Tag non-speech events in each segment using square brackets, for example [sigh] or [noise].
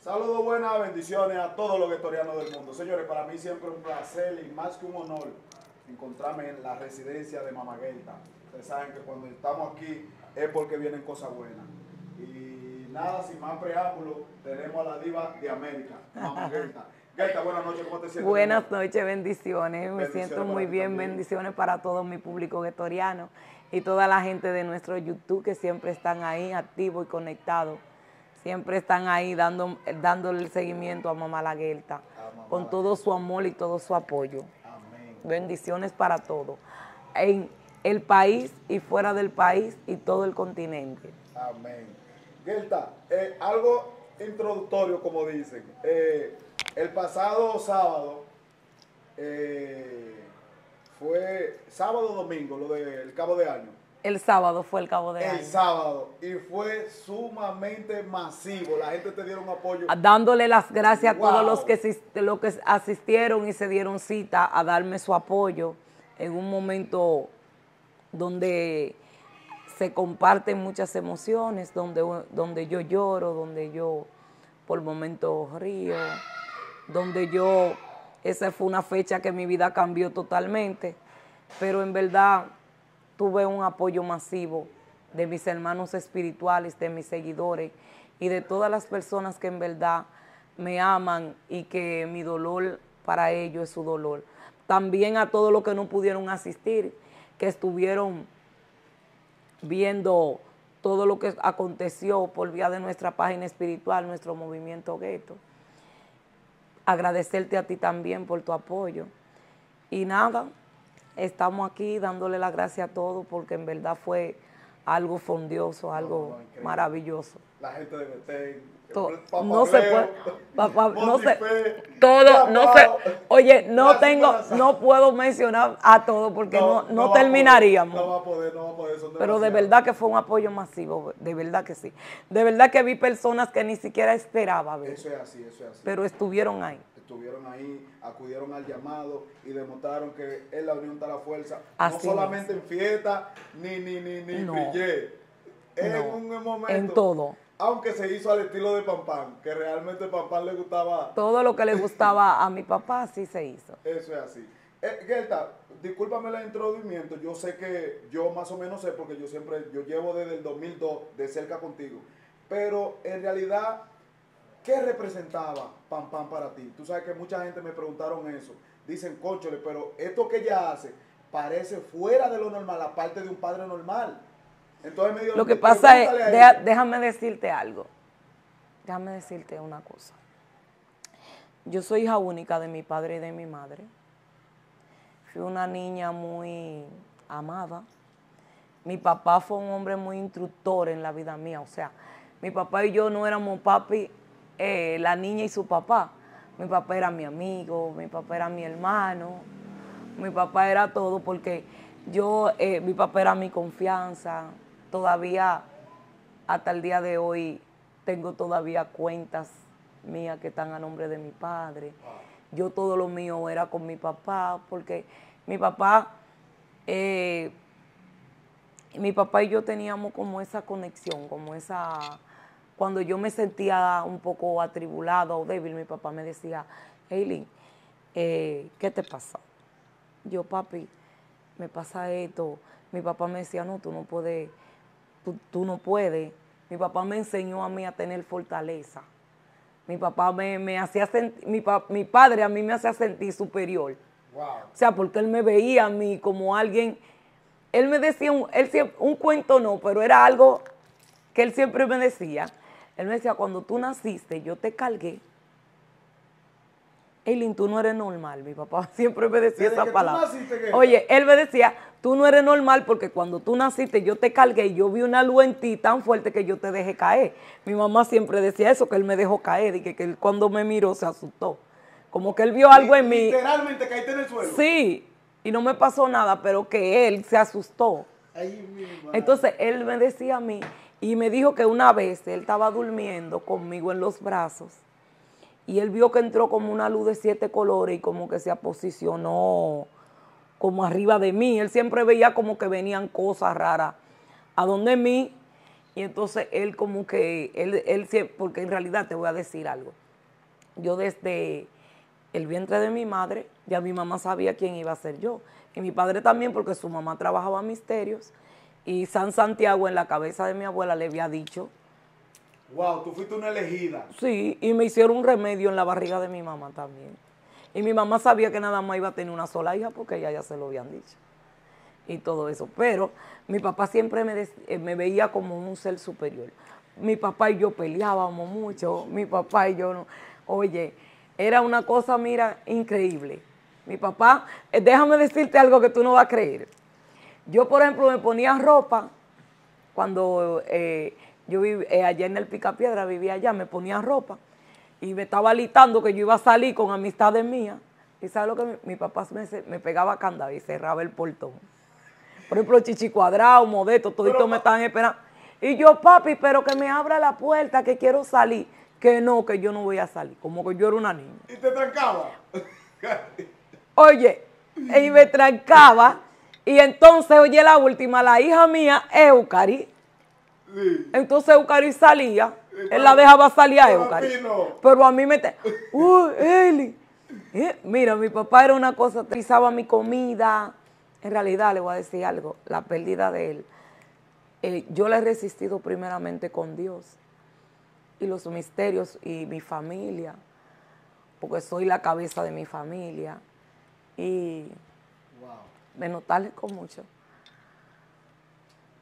Saludos, buenas bendiciones a todos los vectorianos del mundo. Señores, para mí siempre un placer y más que un honor encontrarme en la residencia de Mamaguelta. Ustedes saben que cuando estamos aquí es porque vienen cosas buenas. Y nada, sin más preámbulo, tenemos a la diva de América, Mamá [laughs] Gerta. Gerta, buenas noches, ¿cómo te sientes? Buenas noches, bendiciones. Me siento muy bien, bendiciones para todo mi público guetoriano y toda la gente de nuestro YouTube que siempre están ahí activos y conectados. Siempre están ahí dando, dándole el seguimiento a Mamá La Guelta, con todo su amor y todo su apoyo. Bendiciones para todos. En, el país y fuera del país y todo el continente. Amén. Gelta, eh, algo introductorio, como dicen. Eh, el pasado sábado eh, fue sábado o domingo, lo del cabo de año. El sábado fue el cabo de año. El sábado. Y fue sumamente masivo. La gente te dieron apoyo. Ah, dándole las gracias a todos los que, los que asistieron y se dieron cita a darme su apoyo en un momento donde se comparten muchas emociones, donde, donde yo lloro, donde yo por momentos río, donde yo, esa fue una fecha que mi vida cambió totalmente, pero en verdad tuve un apoyo masivo de mis hermanos espirituales, de mis seguidores y de todas las personas que en verdad me aman y que mi dolor para ellos es su dolor. También a todos los que no pudieron asistir, que estuvieron viendo todo lo que aconteció por vía de nuestra página espiritual, nuestro movimiento gueto. Agradecerte a ti también por tu apoyo. Y nada, estamos aquí dándole la gracia a todos porque en verdad fue algo fondioso, algo maravilloso. La gente de no se puede, todo, no sé. oye, no tengo, no puedo mencionar a todo porque no, terminaríamos. no va a poder, Pero de verdad que fue un apoyo masivo, de verdad que sí. De verdad que vi personas que ni siquiera esperaba ver. Eso es así, eso es así. Pero estuvieron ahí. Estuvieron ahí, acudieron al llamado y demostraron que es la unión de la fuerza. no solamente en fiesta, ni, ni, ni, ni brillé. un momento. En todo aunque se hizo al estilo de Pampán, que realmente Pampán le gustaba... Todo lo que le gustaba a mi papá sí se hizo. Eso es así. Eh, Gerta, discúlpame el introducimiento, yo sé que yo más o menos sé, porque yo siempre, yo llevo desde el 2002 de cerca contigo, pero en realidad, ¿qué representaba Pam para ti? Tú sabes que mucha gente me preguntaron eso, dicen, Cóchole, pero esto que ella hace parece fuera de lo normal, aparte de un padre normal. Lo que pasa es, déjame decirte algo. Déjame decirte una cosa. Yo soy hija única de mi padre y de mi madre. Fui una niña muy amada. Mi papá fue un hombre muy instructor en la vida mía. O sea, mi papá y yo no éramos papi, eh, la niña y su papá. Mi papá era mi amigo, mi papá era mi hermano, mi papá era todo porque yo, eh, mi papá era mi confianza, todavía hasta el día de hoy tengo todavía cuentas mías que están a nombre de mi padre. Yo todo lo mío era con mi papá, porque mi papá, eh, mi papá y yo teníamos como esa conexión, como esa... Cuando yo me sentía un poco atribulado o débil, mi papá me decía, Eileen, eh, ¿qué te pasa? Yo, papi, me pasa esto. Mi papá me decía, no, tú no puedes tú, no puedes. Mi papá me enseñó a mí a tener fortaleza. Mi papá me, me hacía sentir, mi, mi, padre a mí me hacía sentir superior. O sea, porque él me veía a mí como alguien. Él me decía, un, un cuento no, pero era algo que él siempre me decía. Él me decía, cuando tú naciste, yo te cargué. Eileen, tú no eres normal, mi papá [laughs] siempre me decía esa palabra. Oye, él me decía, Tú no eres normal porque cuando tú naciste yo te cargué y yo vi una luz en ti tan fuerte que yo te dejé caer. Mi mamá siempre decía eso, que él me dejó caer y que, cuando me miró se asustó. Como que él vio algo en mí. Literalmente caíste en el suelo. Sí, y no me pasó nada, pero que él se asustó. Entonces él me decía a mí y me dijo que una vez él estaba durmiendo conmigo en los brazos y él vio que entró como una luz de siete colores y como que se aposicionó como arriba de mí. Él siempre veía como que venían cosas raras a donde mí. Y entonces él como que, él, él, porque en realidad te voy a decir algo. Yo desde el vientre de mi madre, ya mi mamá sabía quién iba a ser yo. Y mi padre también, porque su mamá trabajaba misterios. Y San Santiago en la cabeza de mi abuela le había dicho. Wow, tú fuiste una elegida. Sí, y me hicieron un remedio en la barriga de mi mamá también. Y mi mamá sabía que nada más iba a tener una sola hija porque ella ya se lo habían dicho. Y todo eso. Pero mi papá siempre eh, me, veía como un ser superior. Mi papá y yo peleábamos mucho. Mi papá y yo no. Oye, era una cosa, mira, increíble. Mi papá, eh, déjame decirte algo que tú no vas a creer. Yo, por ejemplo, me ponía ropa cuando eh, yo vivía allá en el Picapiedra, vivía allá, me ponía ropa y me estaba alitando que yo iba a salir con amistades mías. ¿Y sabes lo que mi, papá me, me pegaba candado y cerraba el portón? Por ejemplo, Chichi Cuadrado, Modesto, todos me estaban esperando. Y yo, papi, pero que me abra la puerta, que quiero salir. Que no, que yo no voy a salir, como que yo era una niña. ¿Y te trancaba? [laughs] Oye, y me trancaba. Y entonces, oye, la última, la hija mía, Eucari. Entonces Eucari salía él la dejaba salir a Eucaristía. Pero a mí me... ¡Uy, Eli! Eh, mira, mi papá era una cosa, trizaba mi comida. En realidad, le voy a decir algo, la pérdida de él. Eh, yo la he resistido primeramente con Dios y los misterios y mi familia, porque soy la cabeza de mi familia. Y wow. me notales con mucho,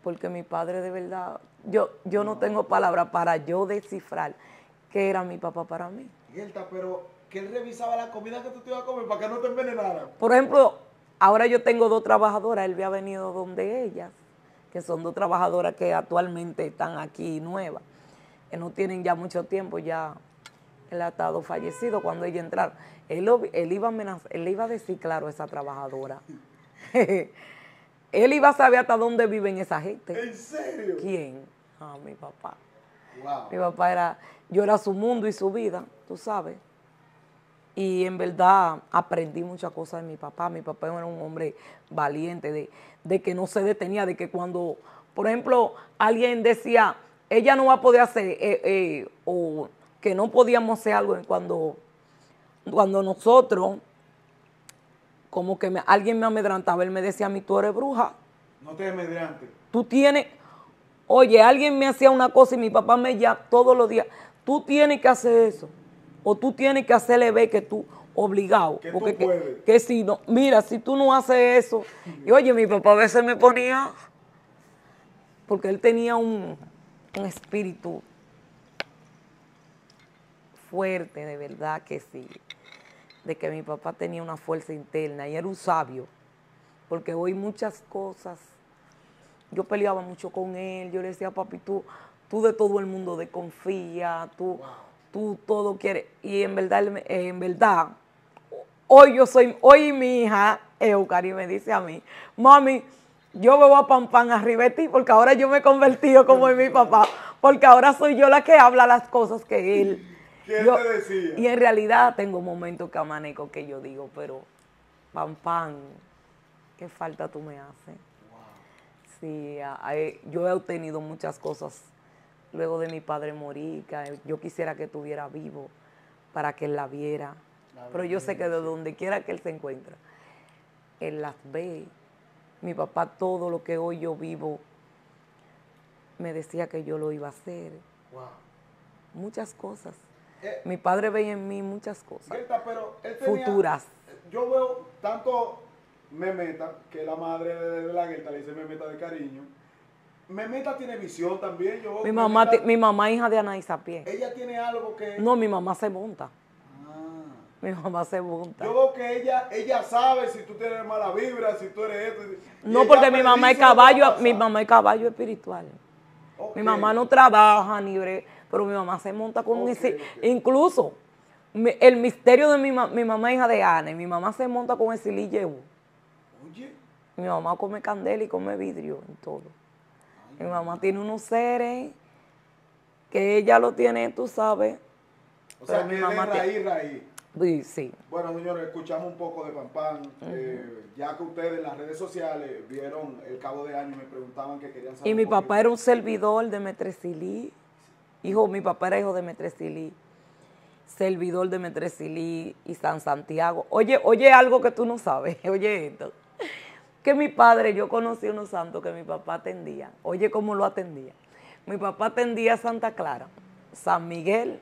porque mi padre de verdad yo, no tengo palabra para yo descifrar qué era mi papá para mí. Guelta, pero que él revisaba la comida que tú te ibas a comer para que no te envenenara. Por ejemplo, ahora yo tengo dos trabajadoras, él había venido donde ellas, que son dos trabajadoras que actualmente están aquí nuevas, que no tienen ya mucho tiempo, ya él ha estado fallecido cuando ella entrar Él, iba a él iba a decir claro esa trabajadora. [laughs] Él iba a saber hasta dónde viven esa gente. ¿En serio? ¿Quién? Ah, mi papá. Mi papá era, yo era su mundo y su vida, tú sabes. Y en verdad aprendí muchas cosas de mi papá. Mi papá era un hombre valiente, de, que no se detenía, de que cuando, por ejemplo, alguien decía, ella no va a poder hacer, eh, eh, o que no podíamos hacer algo cuando, cuando nosotros como que alguien me amedrantaba, él me decía a mí, tú eres bruja. No te amedrantes. Tú tienes, oye, alguien me hacía una cosa y mi papá me llama todos los días, tú tienes que hacer eso, o tú tienes que hacerle ver que tú, obligado, porque que, si no, mira, si tú no haces eso, y oye, mi papá a veces me ponía, porque él tenía un espíritu fuerte, de verdad que sí de que mi papá tenía una fuerza interna y era un sabio, porque hoy muchas cosas. Yo peleaba mucho con él, yo le decía, papi, tú, tú de todo el mundo confía tú, tú todo quieres. Y en verdad, en verdad, hoy yo soy, hoy mi hija, Eucari, me dice a mí, mami, yo me a pam pan arriba de ti porque ahora yo me he convertido como en mi papá, porque ahora soy yo la que habla las cosas que él ¿Quién te decía? Y en realidad tengo momentos que amanezco que yo digo, pero pam pan, qué falta tú me haces. Sí, eh, yo he obtenido muchas cosas luego de mi padre morir, yo quisiera que estuviera vivo para que él la viera. pero yo sé que de donde quiera que él se encuentra, él las ve. Mi papá, todo lo que hoy yo vivo, me decía que yo lo iba a hacer. Muchas cosas. Eh, mi padre veía en mí muchas cosas. futuras. Yo veo tanto Memeta, que la madre de la Gerta, le dice Memeta de cariño. Memeta tiene visión también. mi, mamá, mi mamá hija de Ana Sapie. Ella tiene algo que... No, mi mamá se monta. Ah. Mi mamá se monta. Yo veo que ella, sabe si tú tienes mala vibra, si tú eres esto. No, porque mi mamá es caballo, mi mamá es caballo espiritual. Mi mamá no trabaja ni, pero mi mamá se monta con un... Incluso el misterio de mi, mi mamá hija de Ana, mi mamá se monta con el sililleo. Oye. Mi mamá come candela y come vidrio en todo. Mi mamá tiene unos seres que ella lo tiene, tú sabes. O sea, mi mamá raíz, raíz. Sí, Bueno, señores, escuchamos un poco de Pan eh, ya que ustedes en las redes sociales vieron el cabo de año, me preguntaban que querían saber. Y mi papá era un servidor de Metresilí hijo, mi papá era hijo de Metresilí, servidor de Metresilí y San Santiago. Oye, oye algo que tú no sabes, [laughs] oye esto. Que mi padre, yo conocí unos santos que mi papá atendía. Oye cómo lo atendía. Mi papá atendía Santa Clara, San Miguel,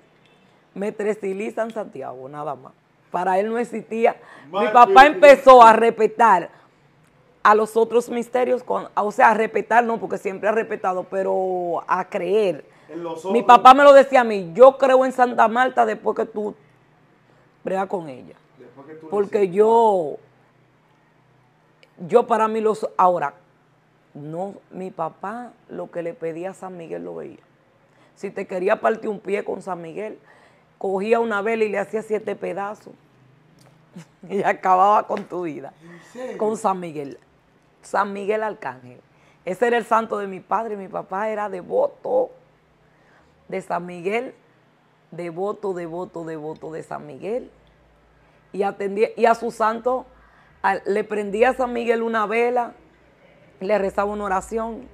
Metresilí, San Santiago, nada más. Para él no existía. mi papá empezó a respetar a los otros misterios, con, o sea, a respetar, no, porque siempre ha respetado, pero a creer mi papá me lo decía a mí, yo creo en Santa Marta después que tú veas con ella. Porque yo, yo para mí los, ahora, no, mi papá lo que le pedía a San Miguel lo veía. Si te quería partir un pie con San Miguel, cogía una vela y le hacía siete pedazos. [laughs] y acababa con tu vida. Con San Miguel. San Miguel Arcángel. Ese era el santo de mi padre. Mi papá era devoto de San Miguel, devoto, devoto, devoto de San Miguel. Y, atendía, y a su santo le prendía a San Miguel una vela, le rezaba una oración,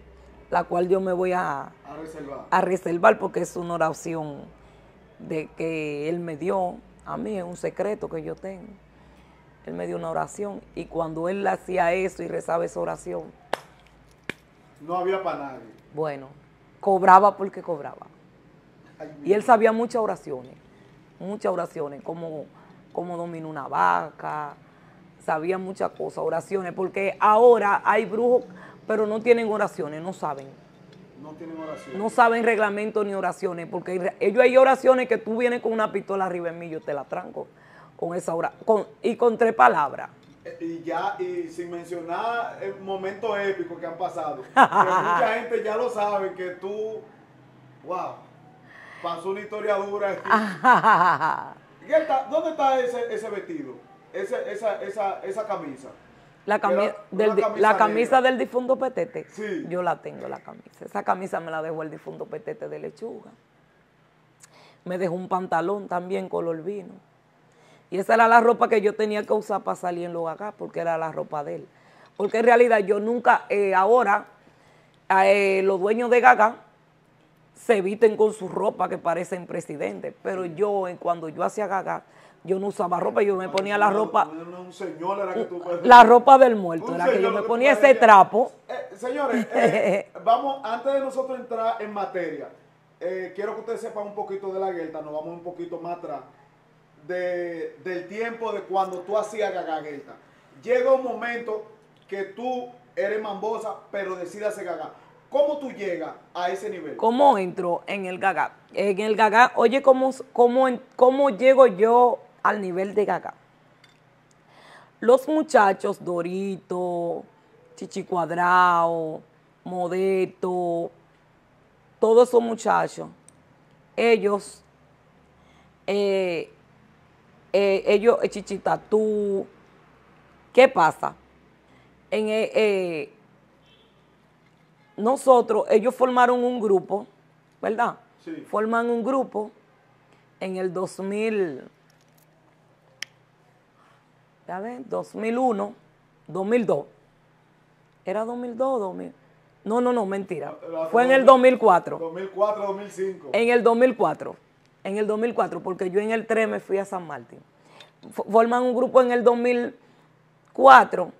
la cual yo me voy a, reservar. porque es una oración de que él me dio, a mí es un secreto que yo tengo. Él me dio una oración y cuando él hacía eso y rezaba esa oración, no había para nadie. Bueno, cobraba porque cobraba. Y él sabía muchas oraciones, muchas oraciones, como, como dominó una vaca, sabía muchas cosas, oraciones, porque ahora hay brujos, pero no tienen oraciones, no saben. No tienen oraciones. No saben reglamentos ni oraciones, porque ellos hay oraciones que tú vienes con una pistola arriba en mí, yo te la tranco con esa hora y con tres palabras. Eh, y ya, y sin mencionar el momento épico que han pasado. que mucha [laughs] gente ya lo sabe que tú, wow pasó una historia dura [laughs] ¿Dónde está ese, vestido? esa, camisa. La, camisa, del difunto Petete. Yo la tengo, la camisa. Esa camisa me la dejó el difunto Petete de lechuga. Me dejó un pantalón también color vino. Y esa era la ropa que yo tenía que usar para salir en los acá, porque era la ropa de él. Porque en realidad yo nunca, eh, ahora, eh, los dueños de Gaga se visten con su ropa que parecen presidentes. Pero yo, eh, cuando yo hacía gaga, yo no usaba ropa, yo me ponía la ropa. [laughs] La ropa del muerto, era que yo me ponía ese trapo. Eh, señores, [laughs] eh, vamos, antes de nosotros entrar en materia, quiero que ustedes sepan un poquito de la guelta, nos vamos un poquito más atrás, de, del tiempo de cuando tú hacías gaga guelta. Llega un momento que tú eres mambosa, pero decides hacer gaga. ¿Cómo tú llegas a ese nivel? ¿Cómo entro en el gaga? En el gaga, oye, ¿cómo, cómo, cómo llego yo al nivel de gaga? Los muchachos Dorito, Chichi Cuadrado, Modeto, todos esos muchachos, ellos, eh, eh, ellos, eh, Chichita, ellos, ¿qué pasa? En, eh, nosotros, ellos formaron un grupo, ¿verdad? Sí. Forman un grupo en el 2000, 2001, 2002. ¿Era 2002 2000? No, no, no, mentira. Fue en el 2004. 2004, 2005. En el 2004. En el 2004, porque yo en el 3 me fui a San Martín. Forman un grupo en el 2004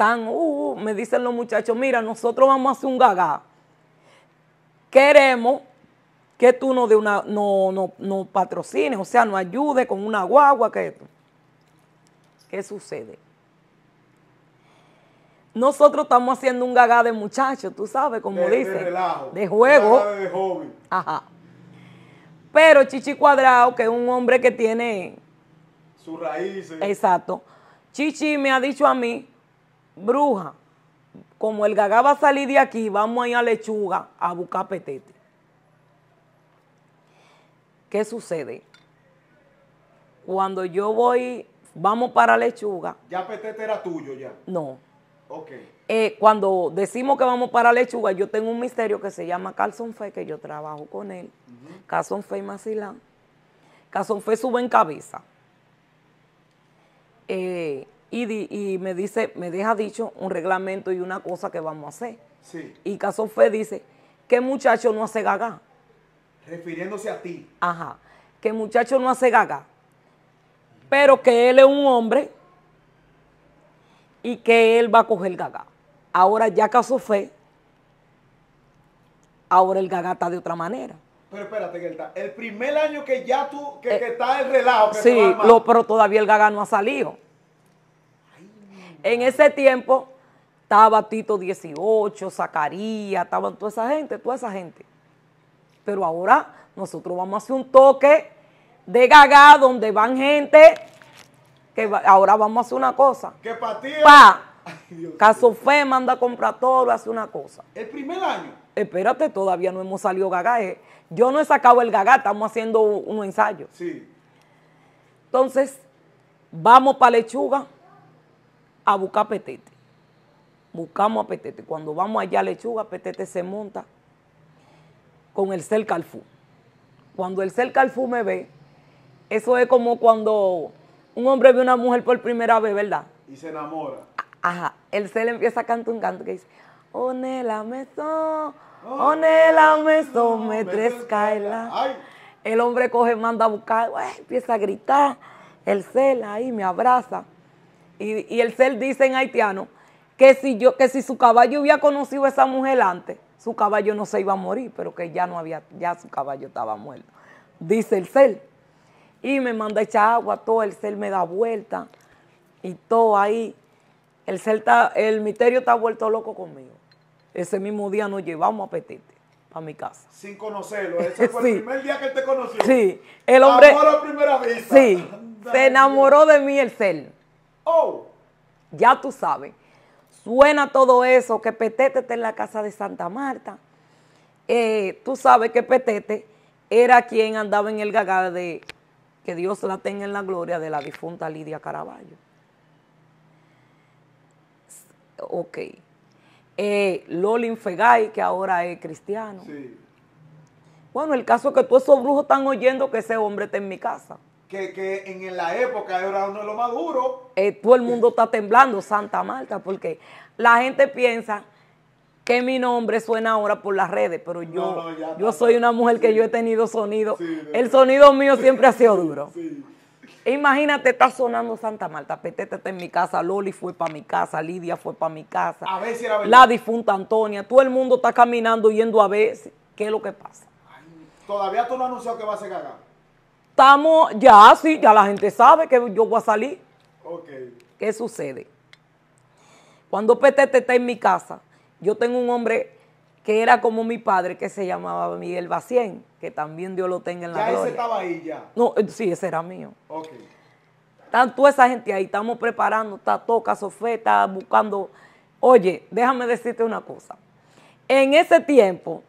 están, uh, uh, me dicen los muchachos, mira, nosotros vamos a hacer un gagá Queremos que tú nos, de una, no, no, patrocines, o sea, nos ayude con una guagua, que ¿Qué sucede? Nosotros estamos haciendo un gagá de muchachos, tú sabes, como dicen. De, de juego. Ajá. Pero Chichi Cuadrado, que es un hombre que tiene... Sus raíces. Exacto. Chichi me ha dicho a mí bruja, como el gagaba va a salir de aquí, vamos a ir a lechuga a buscar petete. ¿Qué sucede? Cuando yo voy, vamos para lechuga. ¿Ya petete era tuyo ya? No. Ok. Eh, cuando decimos que vamos para lechuga, yo tengo un misterio que se llama Carlson Fe, que yo trabajo con él. Carlson Fe y Macilán. Carlson Fe sube en cabeza. Eh, y, me dice, me deja dicho un reglamento y una cosa que vamos a hacer. Sí. Y Caso Fe dice, ¿qué muchacho no hace gaga? Refiriéndose a ti. Ajá, que muchacho no hace gaga, pero que él es un hombre y que él va a coger gaga. Ahora ya Caso Fe, ahora el gaga está de otra manera. Pero espérate, El primer año que ya tú, que, eh, está el relajo. sí, pero todavía el gaga no ha salido. En ese tiempo estaba Tito 18, Zacarías, estaban toda esa gente, toda esa gente. Pero ahora nosotros vamos a hacer un toque de gaga donde van gente que ahora vamos a hacer una cosa. Que para Pa. Caso Fe manda a comprar todo, hace una cosa. El primer año. Espérate, todavía no hemos salido gaga. Eh. Yo no he sacado el gaga, estamos haciendo un ensayo. Sí. Entonces, vamos para lechuga a buscar petete. Buscamos a petete. Cuando vamos allá a lechuga, petete se monta con el cel calfú. Cuando el cel calfú me ve, eso es como cuando un hombre ve a una mujer por primera vez, ¿verdad? Y se enamora. Ajá. El cel empieza a cantar un canto que dice, Onela oh, meso, onela oh, oh, meso, me tres El hombre coge, manda a buscar, empieza a gritar. El cel ahí me abraza y, el ser dice en haitiano que si, yo, que si su caballo hubiera conocido a esa mujer antes, su caballo no se iba a morir, pero que ya no había, ya su caballo estaba muerto. Dice el cel. Y me manda a echar agua, todo el cel me da vuelta y todo ahí. El cel el misterio está vuelto loco conmigo. Ese mismo día nos llevamos a Petite a mi casa. Sin conocerlo, ese fue el [laughs] primer día que te conoció. Sí, el hombre. primera Sí, se enamoró de mí el cel. Oh. Ya tú sabes. Suena todo eso, que Petete está en la casa de Santa Marta. Eh, tú sabes que Petete era quien andaba en el gagar de, que Dios la tenga en la gloria, de la difunta Lidia Caraballo. Ok. Eh, Lolin Fegay, que ahora es cristiano. Bueno, el caso es que todos esos brujos están oyendo que ese hombre está en mi casa que, en la época era uno de lo más duro eh, todo el mundo está temblando, Santa Marta, porque la gente piensa que mi nombre suena ahora por las redes, pero yo, yo soy una mujer que yo he tenido sonido. el sonido mío siempre ha sido duro. Imagínate, está sonando Santa Marta. Petete está en mi casa, Loli fue para mi casa, Lidia fue para mi casa. La difunta Antonia, todo el mundo está caminando yendo a ver qué es lo que pasa. Todavía tú no has anunciado que va a ser estamos, ya sí, ya la gente sabe que yo voy a salir. ¿Qué sucede? Cuando Petete está en mi casa, yo tengo un hombre que era como mi padre, que se llamaba Miguel Bacien, que también Dios lo tenga en la ya ese estaba ahí ya? No, eh, sí, ese era mío. Ok. Están toda esa gente ahí, estamos preparando, está toca, está buscando. Oye, déjame decirte una cosa. En ese tiempo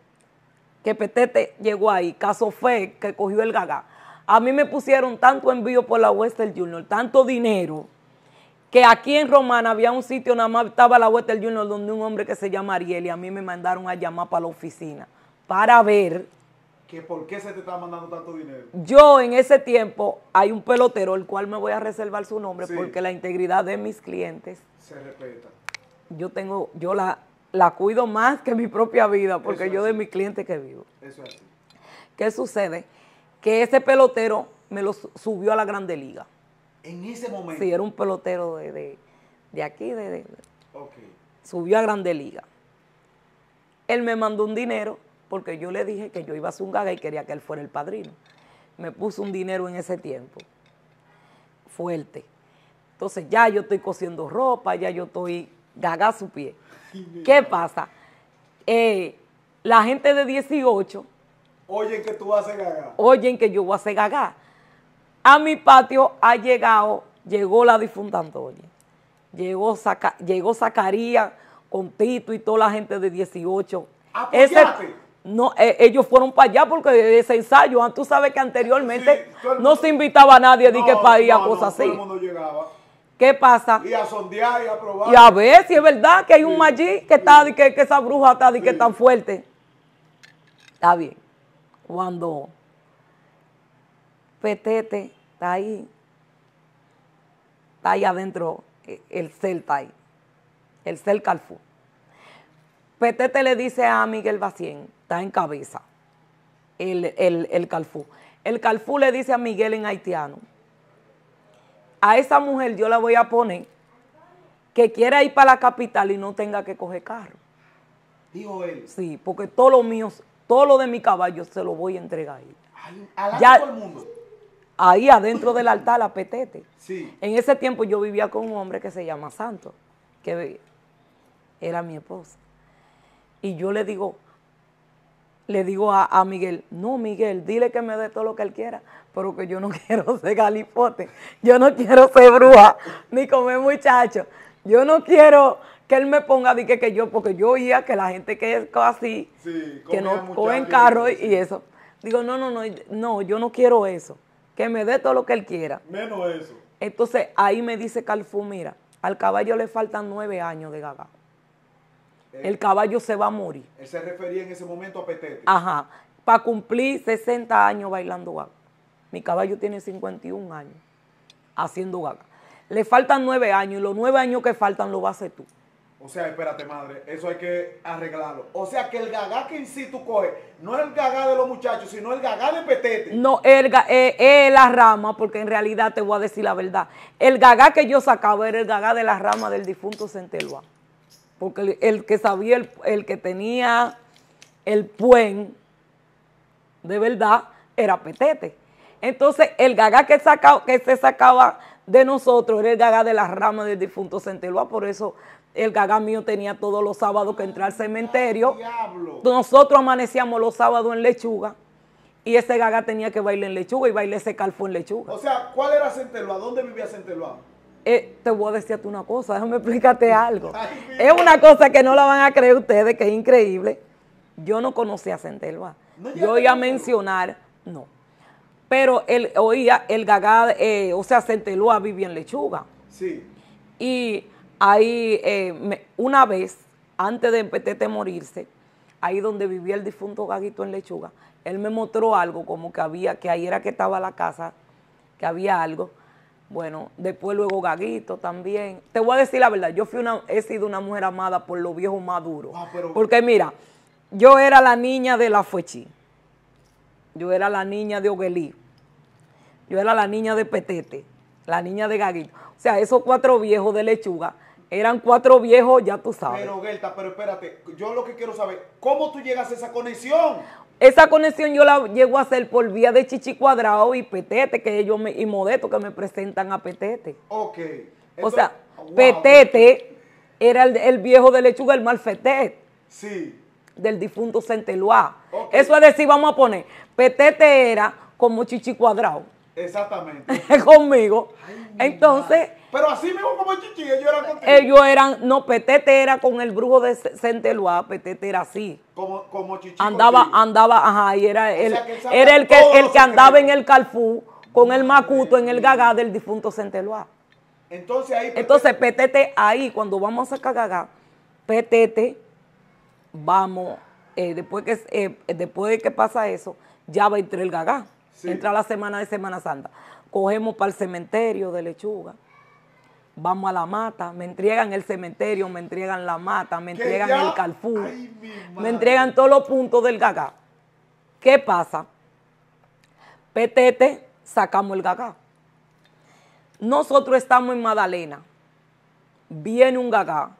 que Petete llegó ahí, caso fue que cogió el gaga, a mí me pusieron tanto envío por la Western Junior, tanto dinero, que aquí en Romana había un sitio, nada más estaba la Western Junior, donde un hombre que se llama Ariel y a mí me mandaron a llamar para la oficina para ver por qué se te está mandando tanto dinero? Yo en ese tiempo hay un pelotero, el cual me voy a reservar su nombre porque la integridad de mis clientes se respeta. Yo tengo, yo la, la cuido más que mi propia vida porque yo de mis clientes que vivo. Eso es así. ¿Qué sucede? que ese pelotero me lo subió a la Grande Liga. En ese momento. Sí, era un pelotero de, aquí, de, Subió a Grande Liga. Él me mandó un dinero porque yo le dije que yo iba a Zungaga y quería que él fuera el padrino. Me puso un dinero en ese tiempo. Fuerte. Entonces ya yo estoy cosiendo ropa, ya yo estoy gaga a su pie. [laughs] ¿Qué pasa? Eh, la gente de 18 Oyen que tú vas a hacer gaga. Oyen que yo voy a hacer gaga. A mi patio ha llegado, llegó la difunta Antonia. Llegó, Zacarías con Tito y toda la gente de 18. no, e, ellos fueron para allá porque ese ensayo, ah, tú sabes que anteriormente no se invitaba a nadie a que para ir a cosas así. ¿Qué pasa? Y a sondear y a probar. Y a ver si es verdad que hay un magí que está, que, que, esa bruja está, que tan fuerte. Está bien cuando Petete está ahí, está ahí adentro, eh, el CEL está ahí, el CEL Calfú. Petete le dice a Miguel Bacien, está en cabeza, el, el, el Calfú. El Calfú le dice a Miguel en haitiano, a esa mujer yo la voy a poner que quiera ir para la capital y no tenga que coger carro. Dijo él. Sí, porque todos los míos todo lo de mi caballo se lo voy a entregar a ya, todo el mundo. Ahí adentro del altar, la petete. Sí. En ese tiempo yo vivía con un hombre que se llama Santo, que era mi esposa. Y yo le digo, le digo a, Miguel, no Miguel, dile que me dé todo lo que él quiera, pero que yo no [laughs] quiero ser galipote, yo no quiero ser bruja, ni comer muchacho, yo no quiero que él me ponga dije que, yo, porque yo oía que la gente que es así, que no cogen carro y, eso. Digo, no, no, no, no, yo no quiero eso. Que me dé todo lo que él quiera. Menos eso. Entonces ahí me dice Calfú, mira, al caballo le faltan nueve años de gaga. Eh, el caballo se va a morir. Él se refería en ese momento a Petete. Ajá. Para cumplir 60 años bailando gaga. Mi caballo tiene 51 años haciendo gaga. Le faltan nueve años y los nueve años que faltan lo vas a hacer tú. O sea, espérate, madre, eso hay que arreglarlo. O sea, que el gagá que en sí tú coges, no es el gagá de los muchachos, sino el gagá de Petete. No, el, eh, eh, la rama, porque en realidad te voy a decir la verdad. El gagá que yo sacaba era el gagá de la rama del difunto Centeloa. Porque el, que sabía, el, que tenía el puen, de verdad, era Petete. Entonces, el gagá que, que se sacaba de nosotros era el gagá de la rama del difunto Centeloa, por eso el gaga mío tenía todos los sábados que entrar al cementerio. Nosotros amanecíamos los sábados en lechuga. Y ese gaga tenía que bailar en lechuga y bailar ese calfo en lechuga. O sea, ¿cuál era Centeloa? ¿Dónde vivía Centeloa? Eh, te voy a decirte una cosa, déjame explicarte [laughs] algo. es una cosa que no la van a creer ustedes, que es increíble. Yo no conocía a Centelva. yo iba a mencionar, no. Pero él oía el gagá, eh, o sea, Centelva vivía en lechuga. Sí. Y Ahí, eh, una vez, antes de Petete morirse, ahí donde vivía el difunto Gaguito en Lechuga, él me mostró algo como que había, que ahí era que estaba la casa, que había algo. Bueno, después luego Gaguito también. Te voy a decir la verdad, yo fui una, he sido una mujer amada por los viejos maduros. Ah, Porque mira, yo era la niña de la Fuechi. Yo era la niña de Oguelí. Yo era la niña de Petete, la niña de Gaguito. O sea, esos cuatro viejos de lechuga eran cuatro viejos, ya tú sabes. Pero, Gerta, pero espérate, yo lo que quiero saber, ¿cómo tú llegas a esa conexión? Esa conexión yo la llego a hacer por vía de Chichi Cuadrado y Petete, que ellos me, y Modesto que me presentan a Petete. Ok. o sea, ah, Petete era el, viejo de lechuga, el malfetet. Sí. Del difunto Centeloa. Eso es decir, vamos a poner, Petete era como Chichi Cuadrado. Exactamente. [laughs] Conmigo. Entonces. Pero así mismo como Chichi, ellos eran Ellos eran, no, Petete era con el brujo de Centeloa, Petete era así. Como, como Andaba, andaba, ajá, y era el, era el que, el que andaba en el Calfú con el Macuto en el Gagá del difunto Centeloa. Entonces ahí. Entonces Petete ahí, cuando vamos a sacar Gagá, Petete, vamos, eh, después, que, eh, después de que pasa eso, ya va a entrar el Gagá. Entra la semana de Semana Santa. Cogemos para el cementerio de lechuga. Vamos a la mata, me entregan el cementerio, me entregan la mata, me entregan el calfú, me entregan todos los puntos del gagá. ¿Qué pasa? Petete, sacamos el gagá. Nosotros estamos en Madalena, viene un gagá,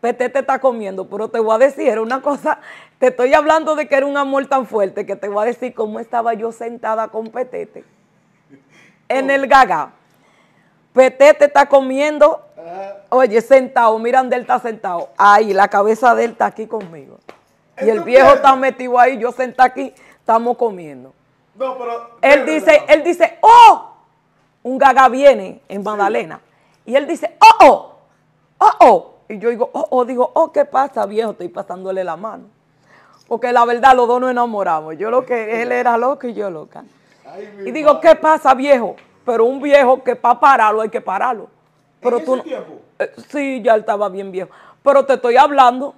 Petete está comiendo, pero te voy a decir, una cosa, te estoy hablando de que era un amor tan fuerte que te voy a decir cómo estaba yo sentada con Petete. En el gaga. Petete está comiendo. Oye, sentado, miran, él está sentado. Ahí, la cabeza de él está aquí conmigo. Y el viejo está metido ahí, yo sentada aquí, estamos comiendo. Él dice, él dice, ¡oh! Un gaga viene en Magdalena. Y él dice, ¡oh, oh! ¡oh, oh! Y yo digo, ¡oh, oh! Digo, ¡oh, qué pasa, viejo! Estoy pasándole la mano. Porque la verdad, los dos nos enamoramos. Yo lo que él era loco y yo loca. y digo, ¿qué pasa, viejo? Pero un viejo que para pararlo hay que pararlo. Pero ¿En tú tiempo? Eh, sí, ya estaba bien viejo. Pero te estoy hablando,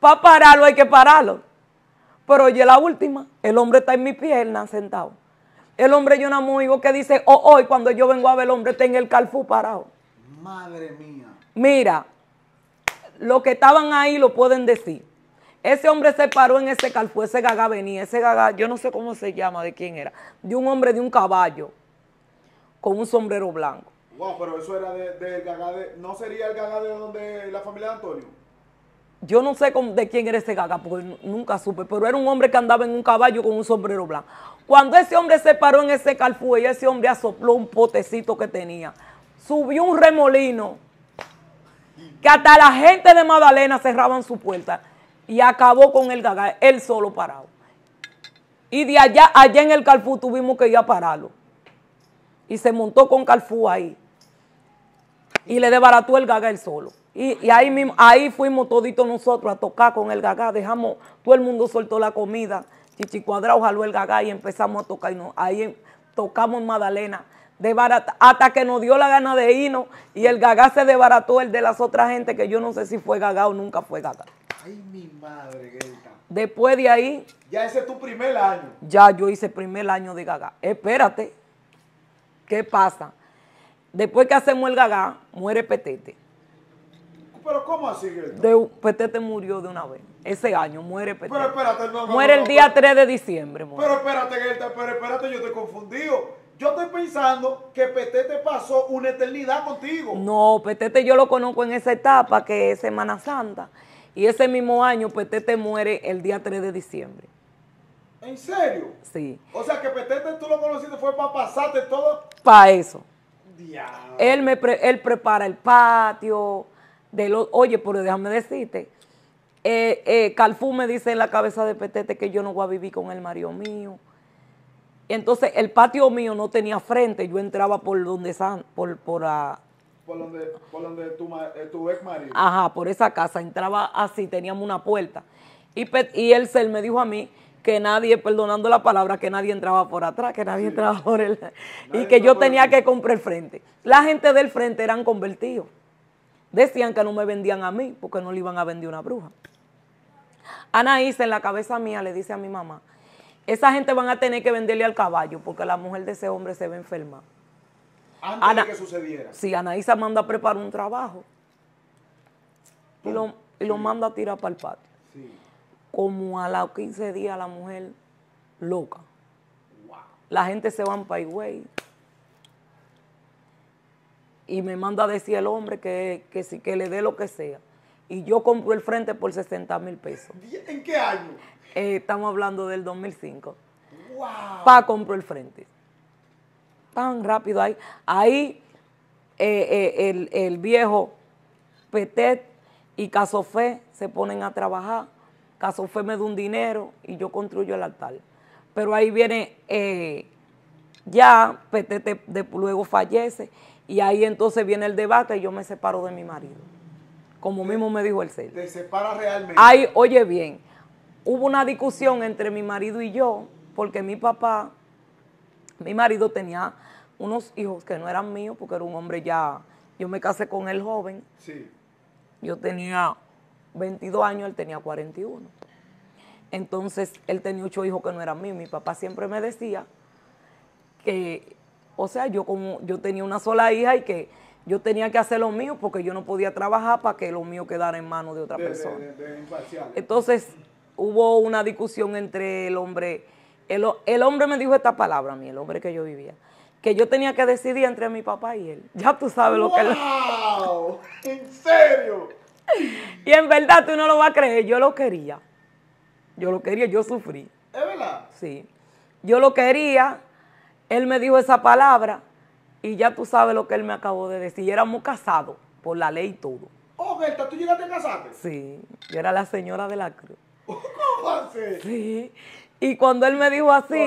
para pararlo hay que pararlo. Pero oye, la última, el hombre está en mi pierna sentado. El hombre yo no me oigo que dice, oh, hoy cuando yo vengo a ver el hombre está en el carfú parado. Madre mía. Mira, lo que estaban ahí lo pueden decir. Ese hombre se paró en ese calfú, ese gaga venía, ese gaga, yo no sé cómo se llama, de quién era, de un hombre de un caballo con un sombrero blanco. Wow, pero eso era del gaga ¿no sería el gaga de donde la familia de Antonio? Yo no sé de quién era ese gaga, porque nunca supe, pero era un hombre que andaba en un caballo con un sombrero blanco. Cuando ese hombre se paró en ese calfú, y ese hombre asopló un potecito que tenía, subió un remolino, que hasta la gente de Magdalena cerraban su puerta y acabó con el gagá, él solo parado. Y de allá, allá en el Carfú tuvimos que ir a pararlo. Y se montó con Carfú ahí. Y le desbarató el gagá él solo. Y, ahí ahí fuimos toditos nosotros a tocar con el gagá. Dejamos, todo el mundo soltó la comida. Chichi Cuadrado jaló el gagá y empezamos a tocar. Y ahí tocamos en Madalena. hasta que nos dio la gana de irnos y el gagá se desbarató el de las otras gente que yo no sé si fue gagá o nunca fue gagá. Ay, mi madre, Gerta! Después de ahí. Ya ese es tu primer año. Ya yo hice primer año de gaga. Espérate. ¿Qué pasa? Después que hacemos el gaga, muere Petete. ¿Pero cómo así, Gelta? Petete murió de una vez. Ese año muere Petete. Pero espérate, no, Muere el día 3 de diciembre, Pero espérate, Gerta, pero espérate, yo estoy confundido. Yo estoy pensando que Petete pasó una eternidad contigo. No, Petete yo lo conozco en esa etapa que es Semana Santa. Y ese mismo año, Petete muere el día 3 de diciembre. ¿En serio? Sí. O sea que Petete tú lo conociste fue para pasarte todo. Para eso. Diablo. Él prepara el patio. De oye, pero déjame decirte. Eh, eh, Calfú me dice en la cabeza de Petete que yo no voy a vivir con el marido mío. Entonces el patio mío no tenía frente, yo entraba por donde por, por, por donde, eh, tu, ex marido. Ajá, por esa casa. Entraba así, teníamos una puerta. Y, y el me dijo a mí que nadie, perdonando la palabra, que nadie entraba por atrás, que nadie entraba por el... y que yo tenía que comprar el frente. La gente del frente eran convertidos. Decían que no me vendían a mí porque no le iban a vender una bruja. Anaís en la cabeza mía le dice a mi mamá, esa gente van a tener que venderle al caballo porque la mujer de ese hombre se ve enferma. Antes Ana, de que sucediera. Sí, Anaísa manda a preparar un trabajo y lo, manda a tirar para el patio. Como a los 15 días la mujer loca. La gente se va para Paigüey. Y me manda a decir el hombre que, le dé lo que sea. Y yo compro el frente por 60 mil pesos. ¿En qué año? Eh, estamos hablando del 2005. Pa compró el frente tan rápido ahí. Ahí eh, eh, el, viejo Petet y Casofé se ponen a trabajar. Casofé me da un dinero y yo construyo el altar. Pero ahí viene, eh, ya Petet de, luego fallece y ahí entonces viene el debate y yo me separo de mi marido. Como mismo me dijo el ser. ¿Te separa realmente? Ahí, oye bien, hubo una discusión entre mi marido y yo porque mi papá mi marido tenía unos hijos que no eran míos porque era un hombre ya, yo me casé con él joven. Sí. Yo tenía 22 años, él tenía 41. Entonces, él tenía ocho hijos que no eran míos. Mi papá siempre me decía que, o sea, yo como yo tenía una sola hija y que yo tenía que hacer lo mío porque yo no podía trabajar para que lo mío quedara en manos de otra persona. Entonces, hubo una discusión entre el hombre el, hombre me dijo esta palabra a mí, el hombre que yo vivía, que yo tenía que decidir entre mi papá y él. [laughs] Ya tú sabes lo que... ¡Wow! ¿En serio? [laughs] Y en verdad tú no lo vas a creer, yo lo quería. Yo lo quería, yo sufrí. ¿Es verdad? Sí. Yo lo quería, él me dijo esa palabra y ya tú sabes lo que él me acabó de decir. Y éramos casados por la ley y todo. Oh, Berta, ¿tú llegaste a casarte? Sí, yo era la señora de la cruz. [laughs] ¿Cómo va Sí, y cuando él me dijo así,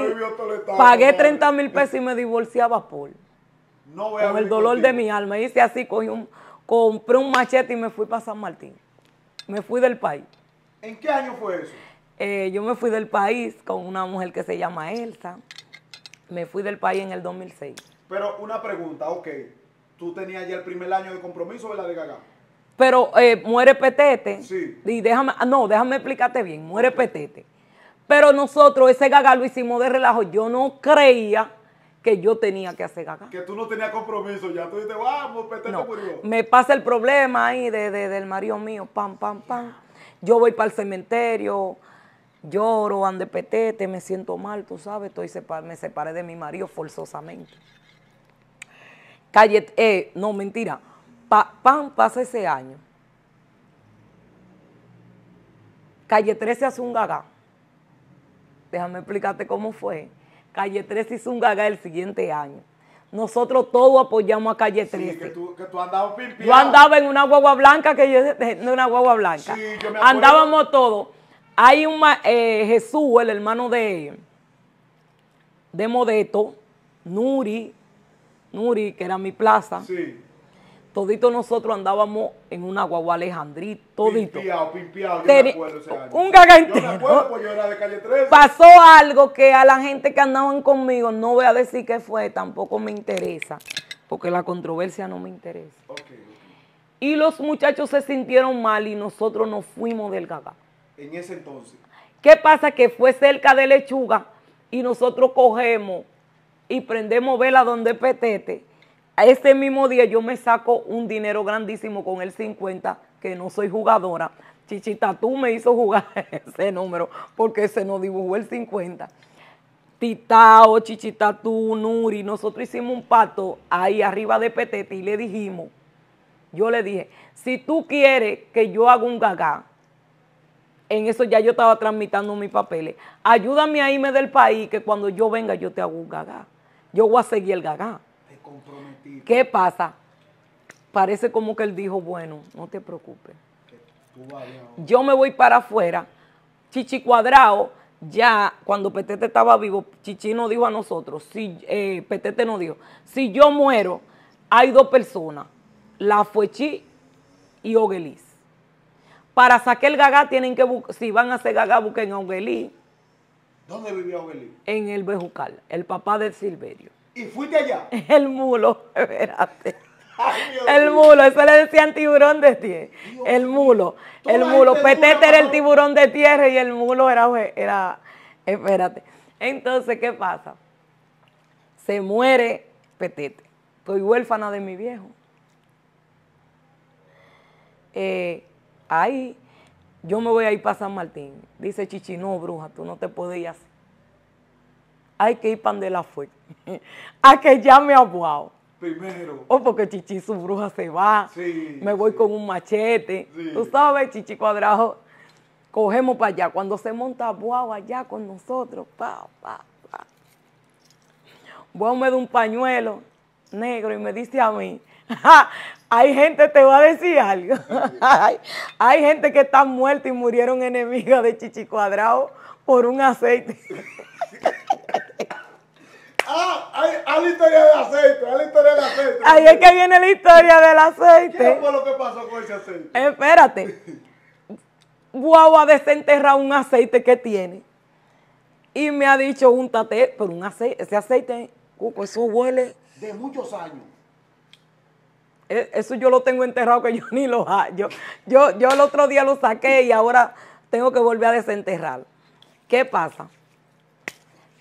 pagué 30 mil pesos y me divorciaba por. No con el dolor de mi alma. Hice así, cogí un, compré un machete y me fui para San Martín. Me fui del país. ¿En qué año fue eso? Eh, yo me fui del país con una mujer que se llama Elsa. Me fui del país en el 2006. Pero una pregunta, ok. Tú tenías ya el primer año de compromiso, ¿verdad? De Gaga. Pero eh, muere Petete. Sí. déjame, ah, no, déjame explicarte bien. Muere Petete. Pero nosotros ese gagá lo hicimos de relajo. Yo no creía que yo tenía que hacer gaga. Que tú no tenías compromiso ya. Tú dices, vamos, pete no, Me pasa el problema ahí de, del marido mío. Pam, pam, pam. Yo voy para el cementerio. Lloro, ande petete, me siento mal, tú sabes, estoy me separé de mi marido forzosamente. Calle, eh, no, mentira, Pam, pasa ese año. Calle 13 hace un gagá déjame explicarte cómo fue. Calle 3 hizo un gaga el siguiente año. Nosotros todos apoyamos a Calle 3. que tú, andabas Yo andaba en una guagua blanca, que yo una guagua blanca. Andábamos todos. Hay un eh, Jesús, el hermano de, de Modeto, Nuri, Nuri, que era mi plaza. Sí. Todito nosotros andábamos en una guagua Alejandrí, todito. Pimpiado, pimpiado, yo ese año. Un cagante. Yo pues, Pasó algo que a la gente que andaban conmigo, no voy a decir qué fue, tampoco me interesa, porque la controversia no me interesa. Y los muchachos se sintieron mal y nosotros nos fuimos del gaga. En ese entonces. ¿Qué pasa? Que fue cerca de Lechuga y nosotros cogemos y prendemos vela donde petete ese mismo día yo me saco un dinero grandísimo con el 50, que no soy jugadora. Chichita, tú me hizo jugar [laughs] ese número porque se nos dibujó el 50. Titao, Chichita, tú, Nuri, nosotros hicimos un pacto ahí arriba de Petete y le dijimos, yo le dije, si tú quieres que yo haga un gagá, en eso ya yo estaba transmitiendo mis papeles, ayúdame a irme del país que cuando yo venga yo te hago un gagá. Yo voy a seguir el gagá. ¿Qué pasa? Parece como que él dijo, bueno, no te preocupes. Yo me voy para afuera. Chichi Cuadrado, ya cuando Petete estaba vivo, Chichi nos dijo a nosotros, si, eh, Petete nos dijo, si yo muero, hay dos personas, la Fuechi y Ogueliz. Para sacar el gagá tienen que si van a hacer gagá, busquen a Ogueliz. ¿Dónde vivía Ogueliz? En el Bejucal, el papá de Silverio. ¿Y fuiste allá? [laughs] El mulo, [laughs] espérate. el mulo, eso le decían tiburón de tierra. El mulo, el mulo. Petete pues este era el tiburón de tierra y el mulo era, era, espérate. Entonces, ¿qué pasa? Se muere Petete. Estoy huérfana de mi viejo. Eh, ahí, yo me voy a ir para San Martín. Dice Chichi, no, bruja, tú no te podías ir hay que ir para donde la fue. [laughs] a que ya me abuado Primero. O oh, porque Chichi, su bruja, se va. Sí, me voy con un machete. Sí. Tú sabes, Chichi cuadrado cogemos para allá. Cuando se monta abuado allá con nosotros, pa, pa, pa. me da un pañuelo negro y me dice a mí, hay gente te va a decir algo. [laughs] hay, gente que está muerta y murieron enemigas de Chichi Cuadrado por un aceite. [laughs] Ah, hay, la historia del aceite, la historia del aceite. Ahí es que viene la historia del aceite. ¿Qué fue lo que pasó con ese aceite? Espérate. Guau ha desenterrado un aceite que tiene. Y me ha dicho, úntate pero un aceite, ese aceite, cuco, eso huele. De muchos años. E, eso yo lo tengo enterrado que yo [laughs] ni lo hallo. Ah, yo, yo el otro día lo saqué y ahora tengo que volver a desenterrar. ¿Qué pasa?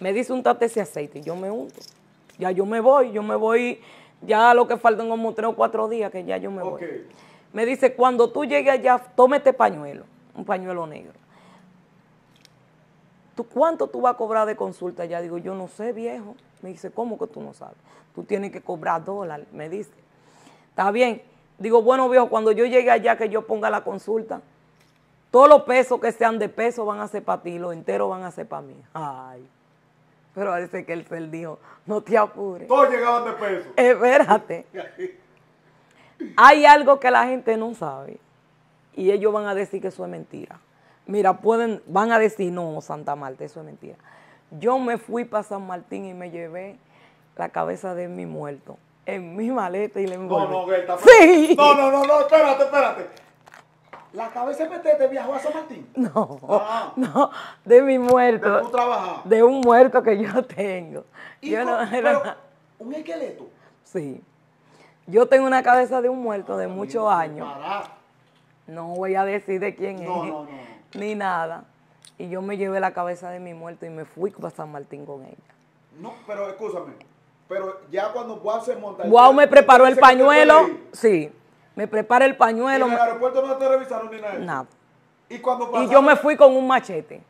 me dice untate ese aceite, y yo me unto. Ya yo me voy, yo me voy, ya lo que faltan como tres o cuatro días que ya yo me voy. Me dice, cuando tú llegues allá, tómete pañuelo, un pañuelo negro. ¿Tú, ¿Cuánto tú vas a cobrar de consulta? Ya digo, yo no sé, viejo. Me dice, ¿cómo que tú no sabes? Tú tienes que cobrar dólares, me dice. Está bien. Digo, bueno, viejo, cuando yo llegue allá, que yo ponga la consulta, todos los pesos que sean de peso van a ser para ti, los enteros van a ser para mí. Ay. Pero parece que el se dijo, no te apures. Todos llegaban de peso. [laughs] Espérate. Hay algo que la gente no sabe y ellos van a decir que eso es mentira. Mira, pueden, van a decir, no, Santa Marta, eso es mentira. Yo me fui para San Martín y me llevé la cabeza de mi muerto en mi maleta y le no, no, [laughs] no, espérate, espérate. ¿La cabeza de te viajó a San Martín? No, ah. no, de mi muerto. ¿De De un muerto que yo tengo. ¿Un esqueleto? Sí. Yo tengo una cabeza de un muerto de ah, muchos años. No voy a decir de quién es, no, no. no. ni nada. Y yo me llevé la cabeza de mi muerto y me fui para San Martín con ella. No, pero escúchame. Pero ya cuando Guau se monta. Guau me preparó el pañuelo. Sí me prepara el pañuelo. ¿Y en el aeropuerto no te revisaron ni nada? Nada. ¿Y, cuando y yo me fui con un machete.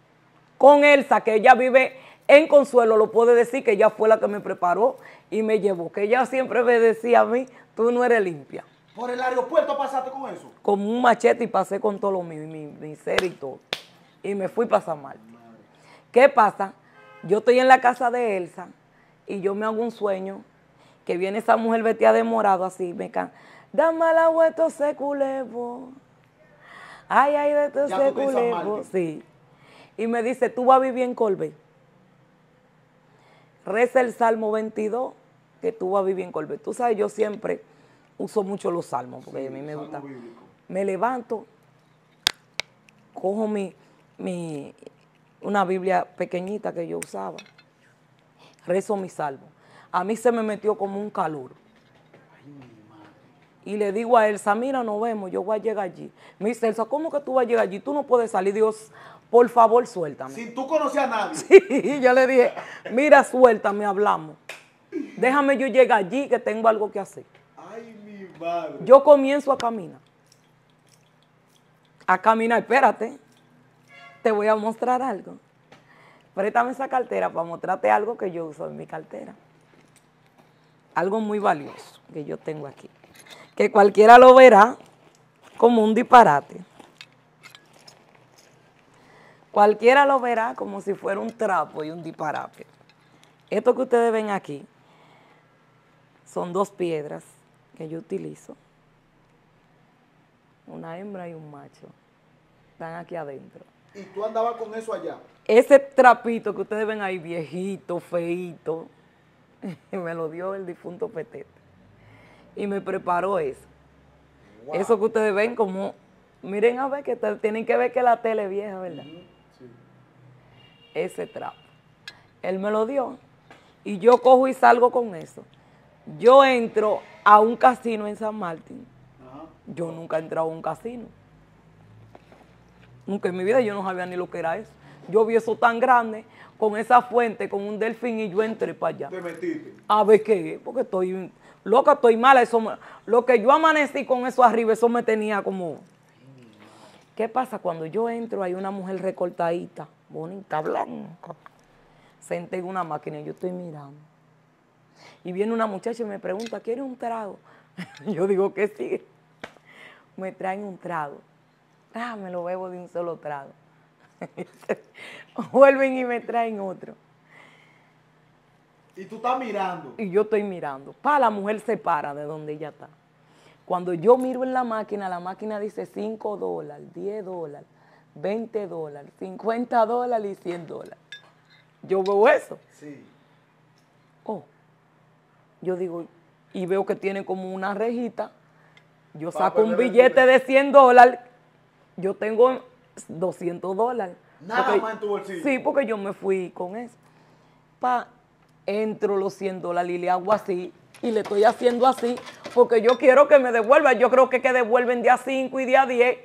Con Elsa, que ella vive en Consuelo, lo puede decir, que ella fue la que me preparó y me llevó. Que ella siempre me decía a mí, tú no eres limpia. ¿Por el aeropuerto pasaste con eso? Con un machete y pasé con todo lo mío, mi, mi y todo. Y me fui para San Martín. ¿Qué pasa? Yo estoy en la casa de Elsa y yo me hago un sueño que viene esa mujer vestida de morado así, me can Dame la vuelta sé Ay, ay, de esto sé Sí. Y me dice, tú vas a vivir en Colbe. Reza el Salmo 22, que tú vas a vivir en Colbe. Tú sabes, yo siempre uso mucho los salmos, porque a mí me gusta. Me levanto, cojo mi, mi, una Biblia pequeñita que yo usaba, rezo mi salmo. A mí se me metió como un calor y le digo a Elsa, mira, nos vemos, yo voy a llegar allí. Me dice Elsa, ¿cómo que tú vas a llegar allí? Tú no puedes salir, Dios, por favor, suéltame. Sin tú conocías a nadie. [laughs] Sí, yo le dije, mira, suéltame, hablamos. Déjame yo llegar allí que tengo algo que hacer. Ay, mi madre. Yo comienzo a caminar. A caminar, espérate, te voy a mostrar algo. Préstame esa cartera para mostrarte algo que yo uso en mi cartera. Algo muy valioso que yo tengo aquí que cualquiera lo verá como un disparate. Cualquiera lo verá como si fuera un trapo y un disparate. Esto que ustedes ven aquí son dos piedras que yo utilizo. Una hembra y un macho. Están aquí adentro. ¿Y tú andabas con eso allá? Ese trapito que ustedes ven ahí, viejito, feito, [laughs] me lo dio el difunto Petete y me preparó eso. Eso que ustedes ven como, miren a ver que tienen que ver que la tele vieja, ¿verdad? Sí. Ese trapo. Él me lo dio y yo cojo y salgo con eso. Yo entro a un casino en San Martín. Yo nunca he entrado a un casino. Nunca en mi vida yo no sabía ni lo que era eso. Yo vi eso tan grande, con esa fuente, con un delfín, y yo entré para allá. ¿Te metiste? A ver qué, es, porque estoy Loca, estoy mala. Eso, lo que yo amanecí con eso arriba, eso me tenía como... ¿Qué pasa? Cuando yo entro hay una mujer recortadita, bonita, blanca, senté en una máquina y yo estoy mirando. Y viene una muchacha y me pregunta, ¿quiere un trago? [laughs] yo digo que sí. Me traen un trago. Ah, me lo bebo de un solo trago. [laughs] Vuelven y me traen otro. Y tú estás mirando. Y yo estoy mirando. Pa, la mujer se para de donde ella está. Cuando yo miro en la máquina, la máquina dice 5 dólares, 10 dólares, 20 dólares, 50 dólares y 100 dólares. Yo veo eso. Sí. Oh, yo digo, y veo que tiene como una rejita. Yo saco un billete de 100 dólares. Yo tengo 200 dólares. Nada más en tu bolsillo. Sí, porque yo me fui con eso. Pa, entro los 100 dólares y así y le estoy haciendo así porque yo quiero que me devuelva. Yo creo que que devuelven día 5 y día 10.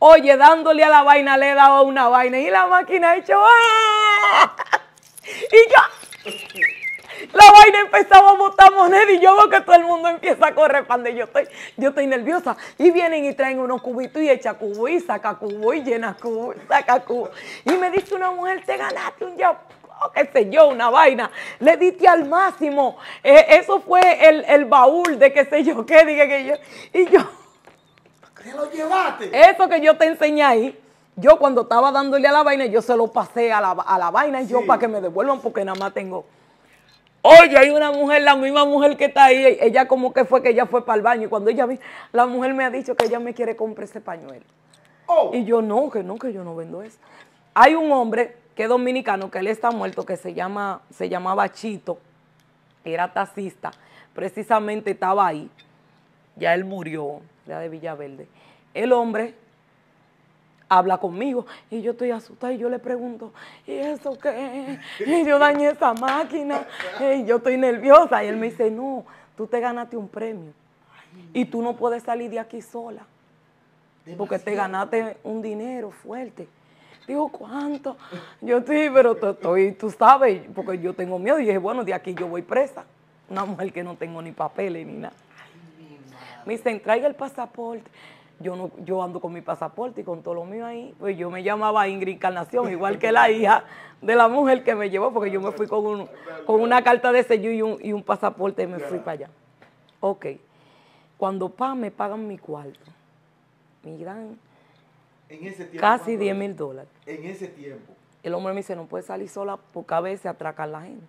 Oye, dándole a la vaina le he dado una vaina y la máquina ha hecho ¡ah! y yo la vaina empezaba a botar moneda y yo veo que todo el mundo empieza a correr pande. Yo estoy, yo estoy nerviosa. Y vienen y traen unos cubitos y echa cubo y saca cubo y llena cubo, saca cubo. Y me dice una mujer, te ganaste un yo [laughs] qué sé yo, una vaina. Le diste al máximo. Eh, eso fue el, baúl de qué sé yo qué, dije que yo. Y yo. ¿Qué lo llevaste? Eso que yo te enseñé ahí. Yo cuando estaba dándole a la vaina, yo se lo pasé a la, vaina y yo para que me devuelvan porque nada más tengo. Oye, hay una mujer, la misma mujer que está ahí, ella como que fue que ella fue para el baño y cuando ella vi, la mujer me ha dicho que ella me quiere comprar ese pañuelo. Oh. Y yo no, que no, que yo no vendo eso. Hay un hombre que dominicano, que él está muerto, que se, llama, se llamaba Chito, era taxista, precisamente estaba ahí, ya él murió, la de Villaverde. El hombre habla conmigo y yo estoy asustada y yo le pregunto, ¿y eso qué? Y yo dañé esa máquina y yo estoy nerviosa y él me dice, no, tú te ganaste un premio y tú no puedes salir de aquí sola porque te ganaste un dinero fuerte. Digo, ¿cuánto? Yo estoy, pero estoy, tú sabes, porque yo tengo miedo. Y dije, bueno, de aquí yo voy presa. Una mujer que no tengo ni papeles ni nada. Me dicen, traiga el pasaporte. Yo, no, yo ando con mi pasaporte y con todo lo mío ahí. Pues yo me llamaba Ingrid Encarnación, igual que la hija de la mujer que me llevó, porque yo me fui con, con una carta de sello y un, y un pasaporte y me fui para allá. Ok. Cuando pa, me pagan mi cuarto. Miran, en ese tiempo. Casi 10 mil dólares. En ese tiempo. El hombre me dice, no puede salir sola porque a veces atracan la gente.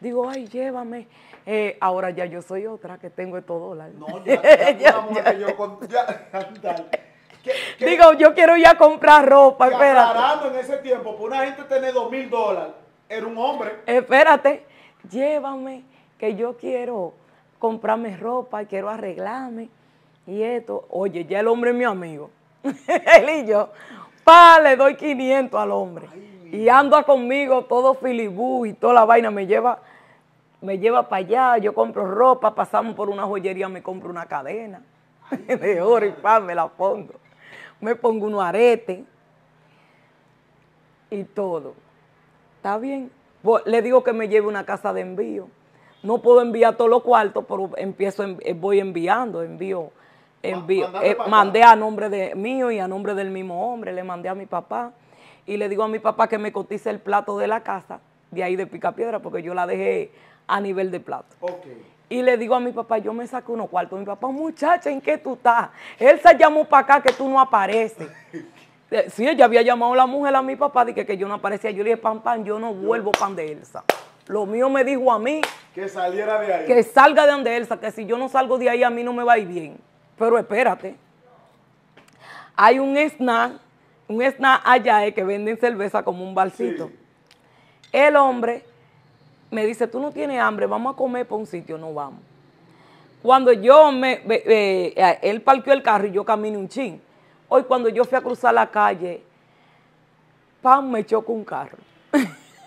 Digo, ay, llévame. Eh, ahora ya yo soy otra que tengo estos dólares. No, ya, yo Digo, yo quiero ya comprar ropa, en ese tiempo, por una gente tener dos mil dólares, era un hombre. Espérate, llévame, que yo quiero comprarme ropa, quiero arreglarme y esto. Oye, ya el hombre es mi amigo. [laughs] él y yo, pa, le doy 500 al hombre. y anda conmigo todo filibú y toda la vaina, me lleva, me lleva para allá, yo compro ropa, pasamos por una joyería, me compro una cadena [laughs] de oro y pa me la pongo. Me pongo unos aretes y todo. ¿Está bien? Le digo que me lleve una casa de envío. No puedo enviar todos los cuartos, pero empiezo, em, eh, voy enviando, envío envío. Eh, mandé a nombre de mío y a nombre del mismo hombre, le mandé a mi papá y le digo a mi papá que me cotice el plato de la casa, de ahí de Picapiedra, porque yo la dejé a nivel de plato. Y le digo a mi papá, yo me saqué unos cuartos. Mi papá, muchacha, ¿en qué tú estás? Elsa llamó para acá que tú no apareces. [laughs] Eh, sí, ella había llamado a la mujer a mi papá, dije que, yo no aparecía. Yo le dije, pan, pan, yo no vuelvo pan de Elsa. Lo mío me dijo a mí. Que saliera de ahí. Que salga de donde Elsa, que si yo no salgo de ahí a mí no me va a ir bien. Pero espérate, hay un snack, un snack allá que venden cerveza como un balsito. El hombre me dice, tú no tienes hambre, vamos a comer por un sitio, no vamos. Cuando yo me, eh, él parqueó el carro y yo caminé un chin. Hoy cuando yo fui a cruzar la calle, pam, me chocó un carro.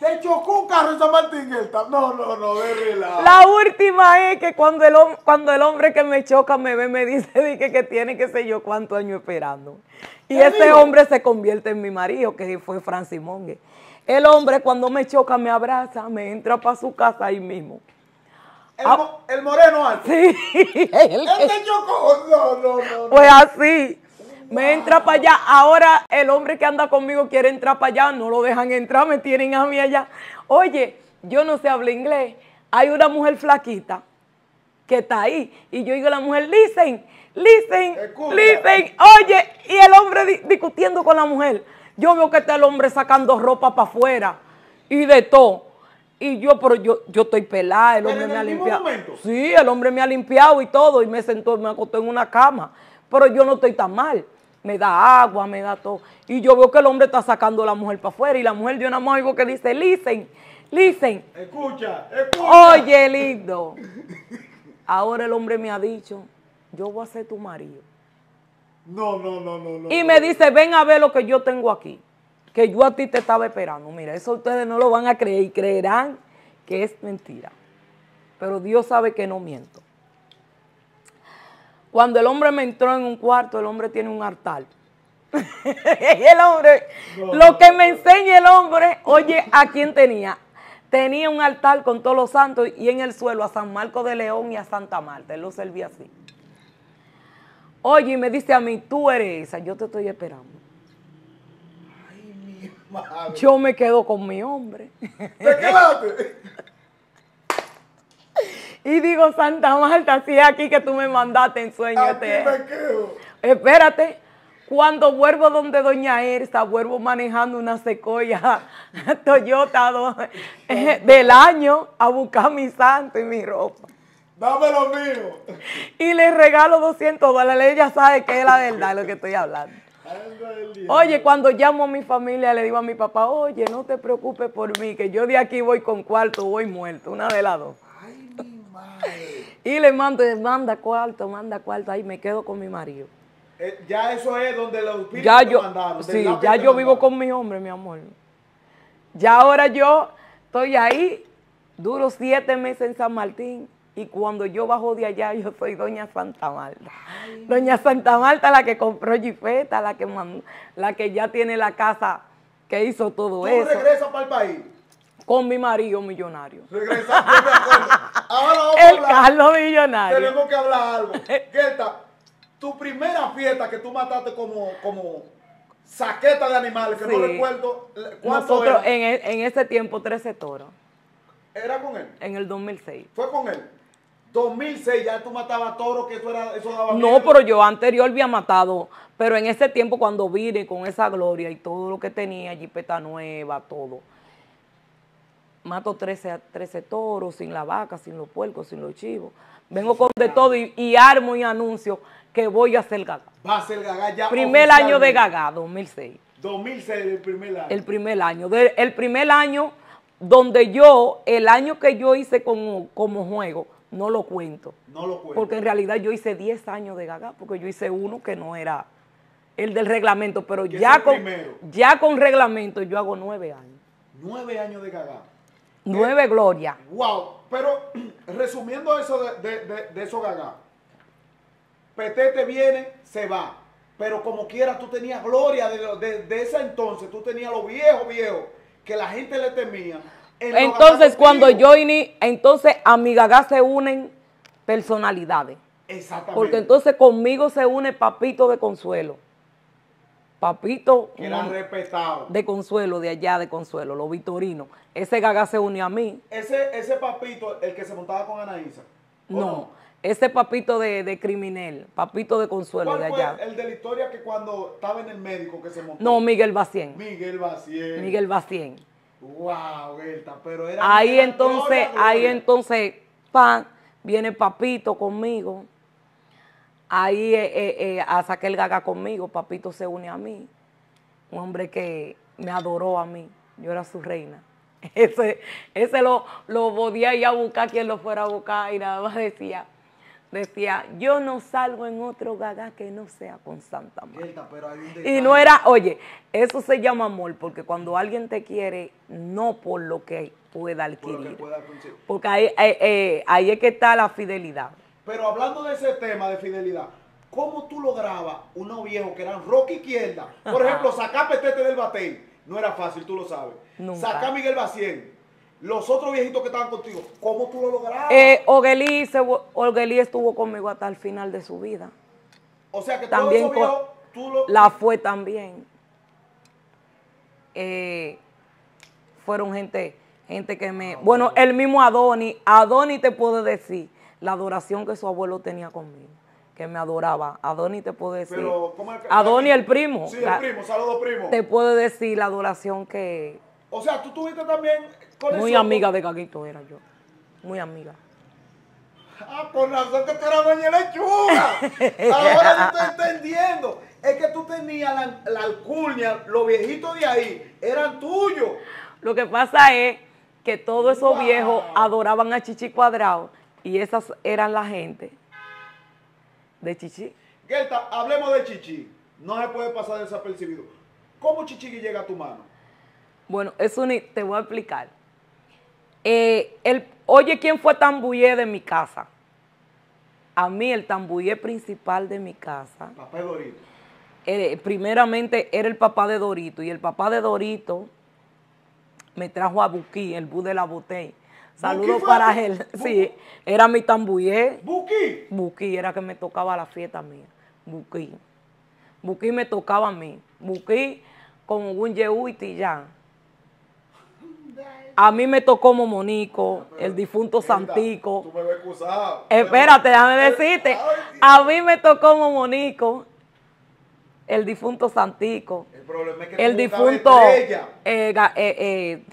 Te chocó un carro esa San No, no, no, de La última es que cuando el, cuando el hombre que me choca me ve, me dice que tiene que sé yo cuánto año esperando. Y ese hombre se convierte en mi marido, que fue Francis Monge. El hombre cuando me choca me abraza, me entra para su casa ahí mismo. El, moreno antes. Sí. [laughs] El, ¿Él te chocó? No, no, no. Pues así. Me entra para allá. Ahora el hombre que anda conmigo quiere entrar para allá. No lo dejan entrar, me tienen a mí allá. Oye, yo no sé hablar inglés. Hay una mujer flaquita que está ahí. Y yo digo a la mujer, listen, listen, listen. Oye, y el hombre discutiendo con la mujer. Yo veo que está el hombre sacando ropa para afuera y de todo. Y yo, pero yo, yo estoy pelada, el hombre me ha limpiado. Sí, el hombre me ha limpiado y todo, y me sentó, me acostó en una cama. Pero yo no estoy tan mal me da agua, me da todo. Y yo veo que el hombre está sacando a la mujer para afuera y la mujer dio una más algo que dice, listen, listen. Escucha, escucha. Oye, lindo. Ahora el hombre me ha dicho, yo voy a ser tu marido. No, no, no, no. no y me dice, ven a ver lo que yo tengo aquí, que yo a ti te estaba esperando. Mira, eso ustedes no lo van a creer y creerán que es mentira. Pero Dios sabe que no miento. Cuando el hombre me entró en un cuarto, el hombre tiene un altar. [laughs] el hombre, lo que me enseña el hombre, oye, ¿a quién tenía? Tenía un altar con todos los santos y en el suelo a San Marco de León y a Santa Marta. Él lo servía así. Oye, y me dice a mí, tú eres esa, yo te estoy esperando. Yo me quedo con mi hombre. ¿Te [laughs] Y digo, Santa Marta, si es aquí que tú me mandaste en sueño. Aquí me quedo. Espérate, cuando vuelvo donde Doña está, vuelvo manejando una secoya [laughs] Toyota eh, del año a buscar mi santo y mi ropa. Dame lo mío. Y le regalo 200 dólares. Ella sabe que es la verdad lo que estoy hablando. Oye, cuando llamo a mi familia, le digo a mi papá, oye, no te preocupes por mí, que yo de aquí voy con cuarto, voy muerto, una de las dos. Y le mando, manda cuarto, manda cuarto, ahí me quedo con mi marido. Eh, ya eso es donde los ya yo, Sí, ya yo vivo con mi hombre, mi amor. Ya ahora yo estoy ahí, duro siete meses en San Martín, y cuando yo bajo de allá, yo soy Doña Santa Marta. Doña Santa Marta, la que compró Gifeta, la que, la que ya tiene la casa que hizo todo eso. ¿Tú regresas para el país? con mi marido millonario. Regresando, [laughs] Ahora vamos El Carlos millonario. Tenemos que hablar algo. Geta, [laughs] tu primera fiesta que tú mataste como, como saqueta de animales, que no recuerdo eh, cuánto Nosotros En, e, en ese tiempo 13 toros. ¿Era con él? En el 2006. ¿Fue con él? 2006 ya tú matabas toros, que eso, era, eso daba No, pero yo anterior había matado, pero en ese tiempo cuando vine con esa gloria y todo lo que tenía, jipeta nueva, todo mato 13, 13 toros, sin la vaca, sin los puercos, sin los chivos. Vengo con de todo y, armo y anuncio que voy a hacer gagá. Va a ser gagá ya. Primer año de gagá, 2006. 2006, el primer año. El primer año. el primer año donde yo, el año que yo hice como, como juego, no lo cuento. No lo cuento. Porque en realidad yo hice 10 años de gagá. porque yo hice uno que no era el del reglamento, pero ya con, ya con reglamento yo hago 9 años. 9 años de gagá. Nueve eh, gloria. Wow, pero [clears throat] resumiendo eso de, de, de, PT eso, Petete viene, se va. Pero como quieras, tú tenías gloria de, ese entonces. Tú tenías lo viejo, viejo, que la gente le temía. entonces, cuando yo ni entonces a mi Gaga se unen personalidades. Exactamente. Porque entonces conmigo se une Papito de Consuelo papito de Consuelo, de allá de Consuelo, los Vitorinos. Ese gaga se unió a mí. Ese, ese papito, el que se montaba con Anaísa. No, ese papito de, de, criminal, papito de Consuelo de allá. el de la historia que cuando estaba en el médico que se montó. No, Miguel Bacien. Miguel Bacien. Miguel Bacien. Wow, Berta, pero era. Ahí entonces, ahí entonces, pan, viene papito conmigo Ahí eh, eh, eh a Gaga conmigo, Papito se une a mí. Un hombre que me adoró a mí. Yo era su reina. [laughs] Ese, ese lo, lo podía ir a buscar quien lo fuera a buscar y nada más decía, decía, yo no salgo en otro gaga que no sea con Santa María. y no era, oye, eso se llama amor, porque cuando alguien te quiere, no por lo que pueda adquirir. porque ahí, eh, eh, ahí es que está la fidelidad. Pero hablando de ese tema de fidelidad, ¿cómo tú lograbas unos viejos que eran rock izquierda? Por ejemplo, sacar Petete del Batey. No era fácil, tú lo sabes. saca Miguel Bacien. Los otros viejitos que estaban contigo, ¿cómo tú lo lograbas? Eh, estuvo conmigo hasta el final de su vida. O sea que también La fue también. Eh, fueron gente, gente que me... Ah, bueno, el mismo Adoni, Adoni te puedo decir la adoración que su abuelo tenía conmigo que me adoraba. Adoni te puedo decir. Pero, el, Adoni, el primo. Sí, el primo, saludos primo. Te puedo decir la adoración que. O sea, tú tuviste también con Muy amiga de Gaguito era yo. Muy amiga. Ah, por razón que tú eras doña lechuga. [laughs] Ahora yo estoy entendiendo. Es que tú tenías la, la alcurnia, los viejitos de ahí, eran tuyos. Lo que pasa es que todos esos viejos adoraban a Chichi Cuadrado y esas eran la gente de Chichi. Guelta, hablemos de Chichi. No se puede pasar desapercibido. ¿Cómo Chichi llega a tu mano? Bueno, eso te voy a explicar. Eh, el, oye, ¿quién fue tambuye de mi casa? A mí el tambuye principal de mi casa. Papá de Dorito. Eh, primeramente era el papá de Dorito. Y el papá de Dorito me trajo a Buquí, el bu de la botella Saludos para él. Sí, era mi tambuyé. Buki. Buki era que me tocaba la fiesta mía. Buki. Buki me tocaba a mí. Buki con un yehuiti ya, A mí me tocó como Monico, ah, el difunto Santico. Espérate, déjame eh, decirte. A mí me tocó Momonico, el difunto Santico, el, problema el difunto, eh, eh,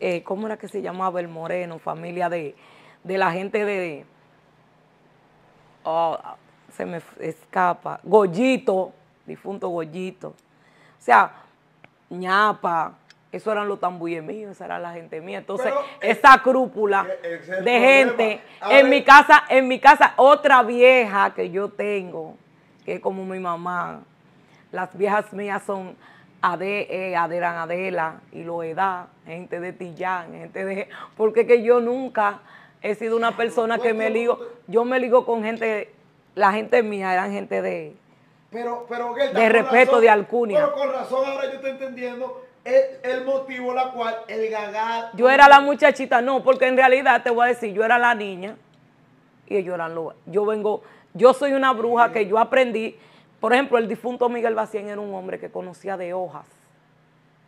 eh, ¿cómo era que se llamaba el Moreno? Familia de, de la gente de, oh, se me escapa, Gollito, difunto Gollito, o sea, ñapa, eso eran los tambuyes míos, esa era la gente mía. Entonces, esa crúpula de gente. en mi casa, en mi casa, otra vieja que yo tengo, que es como mi mamá, las viejas mías son Ade, e, Aderan Adela, Loeda, gente de Tillán, gente de... Porque que yo nunca he sido una persona que me ligo, yo me ligo con gente, la gente mía eran gente de... Pero, pero, de respeto, de alcunia. Pero con razón ahora yo estoy entendiendo el, motivo la cual el gagá... Yo era la muchachita, no, porque en realidad te voy a decir, yo era la niña y ellos eran los. Yo vengo, yo soy una bruja que yo aprendí por ejemplo, el difunto Miguel Bacien era un hombre que conocía de hojas,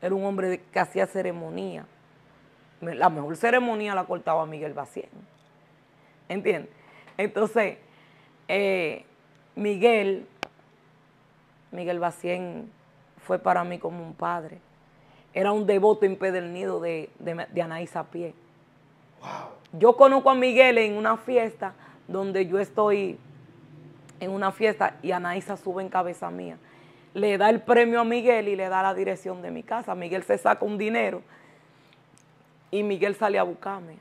era un hombre que hacía ceremonia. La mejor ceremonia la cortaba Miguel Bacien. ¿Entiendes? Entonces, eh, Miguel, Miguel Bacien fue para mí como un padre. Era un devoto impedernido de, de, de pie. Wow. Yo conozco a Miguel en una fiesta donde yo estoy en una fiesta y Anaísa sube en cabeza mía. Le da el premio a Miguel y le da la dirección de mi casa. Miguel se saca un dinero y Miguel sale a buscarme.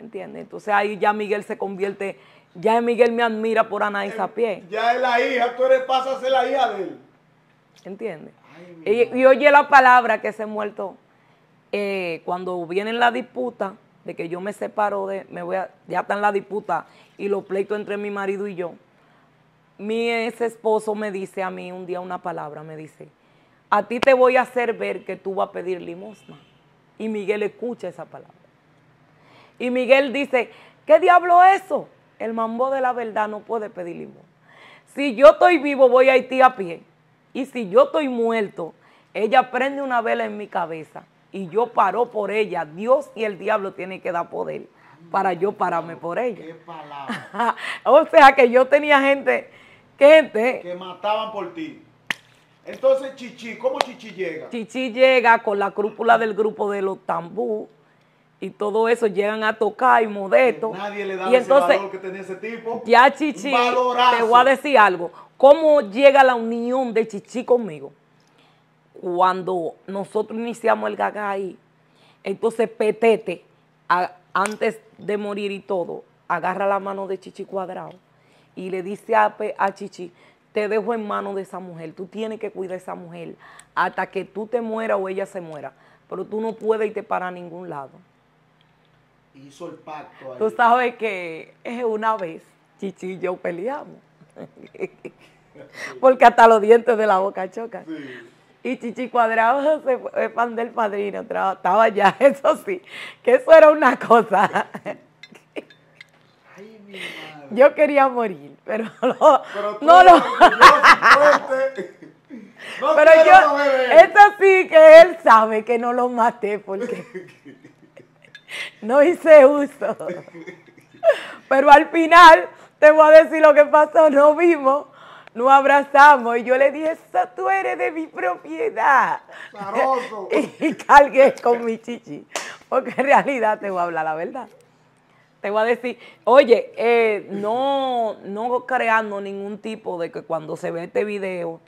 ¿Entiendes? Entonces ahí ya Miguel se convierte, ya Miguel me admira por Anaísa eh, Pie. Ya es la hija, tú eres, pasa a ser la hija de él. ¿Entiendes? Y, oye la palabra que se muerto. Eh, cuando viene la disputa de que yo me separo de, me voy ya está en la disputa y los pleitos entre mi marido y yo, mi ex esposo me dice a mí un día una palabra, me dice, a ti te voy a hacer ver que tú vas a pedir limosna. Y Miguel escucha esa palabra. Y Miguel dice, ¿qué diablo es eso? El mambo de la verdad no puede pedir limosna. Si yo estoy vivo, voy a Haití a pie. Y si yo estoy muerto, ella prende una vela en mi cabeza y yo paro por ella. Dios y el diablo tienen que dar poder para yo pararme por ella. Qué palabra. [laughs] o sea que yo tenía gente gente Que mataban por ti. Entonces, Chichi, ¿cómo Chichi llega? Chichi llega con la crúpula del grupo de los tambú y todo eso llegan a tocar y modesto. Nadie le da ese valor que tenía ese tipo. Ya Chichi, te voy a decir algo. ¿Cómo llega la unión de Chichi conmigo? Cuando nosotros iniciamos el ahí entonces Petete, antes de morir y todo, agarra la mano de Chichi Cuadrado y le dice a, Chichi, te dejo en manos de esa mujer, tú tienes que cuidar a esa mujer hasta que tú te mueras o ella se muera, pero tú no puedes irte para ningún lado. Hizo el pacto. Tú sabes que es una vez Chichi y yo peleamos, [laughs] porque hasta los dientes de la boca chocan. Y Chichi Cuadrado [laughs] se fue fan del padrino, estaba allá, [laughs] eso sí, que eso era una cosa. Yo quería morir, pero [laughs] no, lo. [laughs] pero yo, esto sí que él sabe que no lo maté porque [laughs] no hice uso. Pero al final, te voy a decir lo que pasó, no vimos, nos abrazamos y yo le dije, eso tú eres de mi propiedad. y cargué con mi chichi, porque en realidad te voy a hablar la verdad te voy a decir, oye, eh, no, no creando ningún tipo de que cuando se ve este video,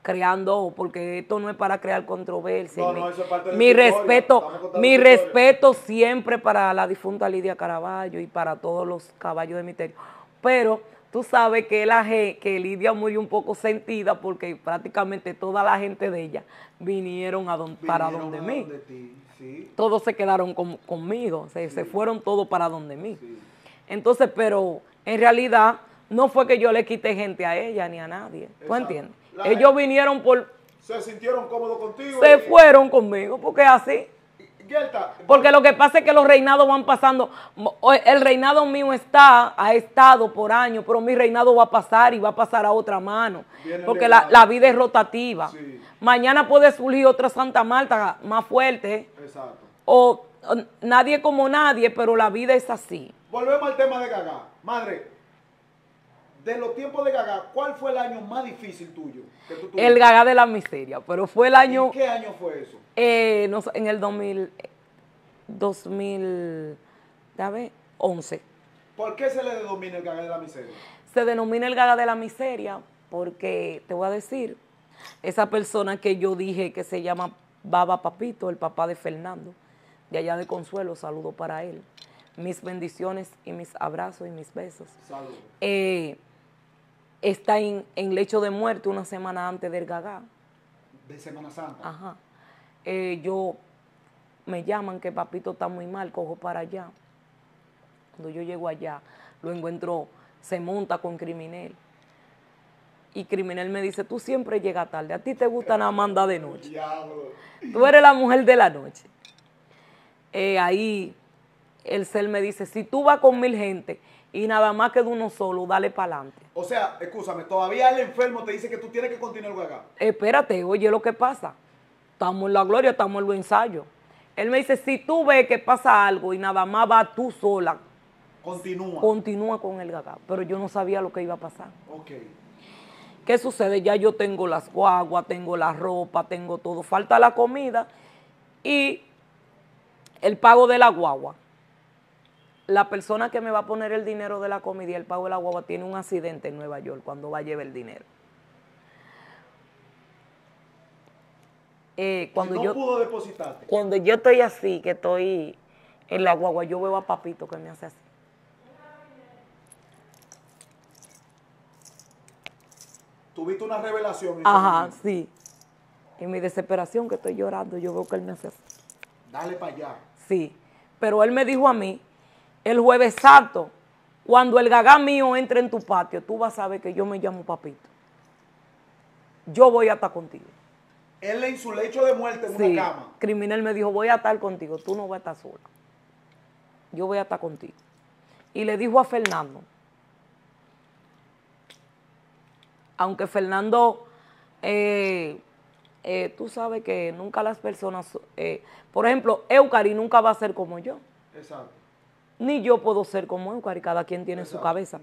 creando, porque esto no es para crear controversia. No, no, es parte de mi respeto, mi respeto siempre para la difunta Lidia Caraballo y para todos los caballos de misterio. Pero tú sabes que, la, que Lidia murió un poco sentida porque prácticamente toda la gente de ella vinieron, a para donde me... mí todos se quedaron conmigo, se, fueron todos para donde mí. Entonces, pero en realidad no fue que yo le quité gente a ella ni a nadie. ¿Tú entiendes? Ellos vinieron por... Se sintieron cómodos contigo. Se fueron conmigo, porque así. Porque lo que pasa es que los reinados van pasando. El reinado mío está, ha estado por años, pero mi reinado va a pasar y va a pasar a otra mano. porque la, vida es rotativa. Mañana puede surgir otra Santa Marta más fuerte. O, nadie como nadie, pero la vida es así. Volvemos al tema de Gaga. Madre, de los tiempos de Gaga, ¿cuál fue el año más difícil tuyo? el Gaga de la miseria, pero fue el año... ¿En qué año fue eso? Eh, no, en el 2000, 2011. ¿Por qué se le denomina el Gaga de la miseria? Se denomina el Gaga de la miseria porque, te voy a decir, esa persona que yo dije que se llama Baba Papito, el papá de Fernando, de allá de Consuelo, saludo para él mis bendiciones y mis abrazos y mis besos. Saludos. Eh, está en, en, lecho de muerte una semana antes del gagá. De Semana Santa. Ajá. Eh, yo me llaman que papito está muy mal, cojo para allá. Cuando yo llego allá, lo encuentro, se monta con Criminel. Y criminal me dice, tú siempre llegas tarde, a ti te gusta nada manda de noche. Tú eres la mujer de la noche. Eh, ahí el ser me dice, si tú vas con mil gente, y nada más que uno solo, dale para adelante. O sea, escúchame, todavía el enfermo te dice que tú tienes que continuar el acá. Espérate, oye lo que pasa. Estamos en la gloria, estamos en los ensayos. Él me dice, si tú ves que pasa algo y nada más va tú sola, continúa. Continúa con el gaga. Pero yo no sabía lo que iba a pasar. Ok. ¿Qué sucede? Ya yo tengo las guaguas, tengo la ropa, tengo todo. Falta la comida y el pago de la guagua la persona que me va a poner el dinero de la comida y el pago de la guagua tiene un accidente en Nueva York cuando va a llevar el dinero. Eh, cuando yo, pudo depositarte. Cuando yo estoy así, que estoy en la guagua, yo veo a Papito que me hace así. Tuviste una revelación. Ajá, sí. En mi desesperación que estoy llorando, yo veo que él me hace así. Dale para allá. Sí, pero él me dijo a mí el jueves santo, cuando el gagá mío entre en tu patio, tú vas a ver que yo me llamo papito. Yo voy a estar contigo. Él en su lecho de muerte en una cama. criminal me dijo, voy a estar contigo, tú no vas a estar solo. Yo voy a estar contigo. Y le dijo a Fernando, aunque Fernando, eh, eh, tú sabes que nunca las personas, eh, por ejemplo, Eucari nunca va a ser como yo. Exacto ni yo puedo ser como él, cada quien tiene su cabeza.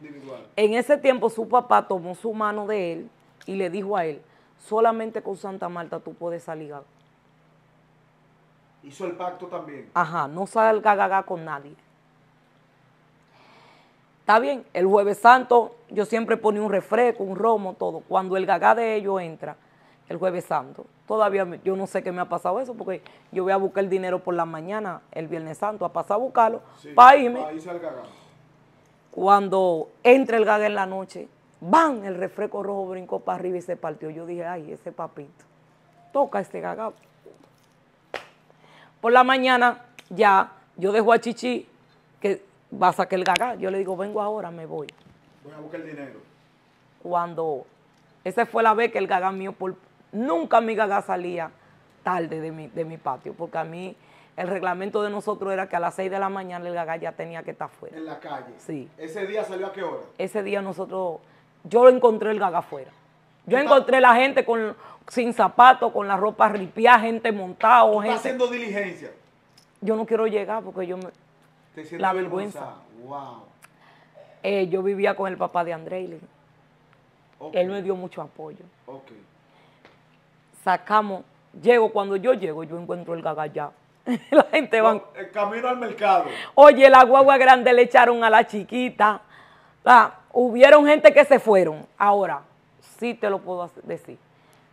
En ese tiempo su papá tomó su mano de él y le dijo a él, solamente con Santa Marta tú puedes salir. Hizo el pacto también. Ajá, no salga gaga con nadie. Está bien, el jueves santo yo siempre ponía un refresco, un romo, todo. Cuando el gagá de ellos entra, el jueves santo. Todavía yo no sé qué me ha pasado eso, porque yo voy a buscar el dinero por la mañana, el viernes santo, a pasar a buscarlo, irme. Cuando entra el gaga en la noche, ¡bam! El refresco rojo brincó para arriba y se partió. Yo dije, ay, ese papito, toca este gaga. Por la mañana ya yo dejo a Chichi que va a sacar el gaga. Yo le digo, vengo ahora, me voy. Voy a buscar el dinero. Cuando esa fue la vez que el gaga mío por Nunca mi gaga salía tarde de mi, patio, porque a mí el reglamento de nosotros era que a las 6 de la mañana el gaga ya tenía que estar fuera. ¿En la calle? Sí. ¿Ese día salió a qué hora? Ese día nosotros, yo lo encontré el gaga fuera. Yo encontré la gente con, sin zapatos, con la ropa ripiada, gente montada. Gente... haciendo diligencia? Yo no quiero llegar porque yo me... Te la vergüenza. Wow. Eh, yo vivía con el papá de André. Él me dio mucho apoyo. Okay sacamos, llego, cuando yo llego, yo encuentro el gagallá. [laughs] la gente va. El camino al mercado. Oye, la guagua grande le echaron a la chiquita. La, ah, hubieron gente que se fueron. Ahora, sí te lo puedo decir.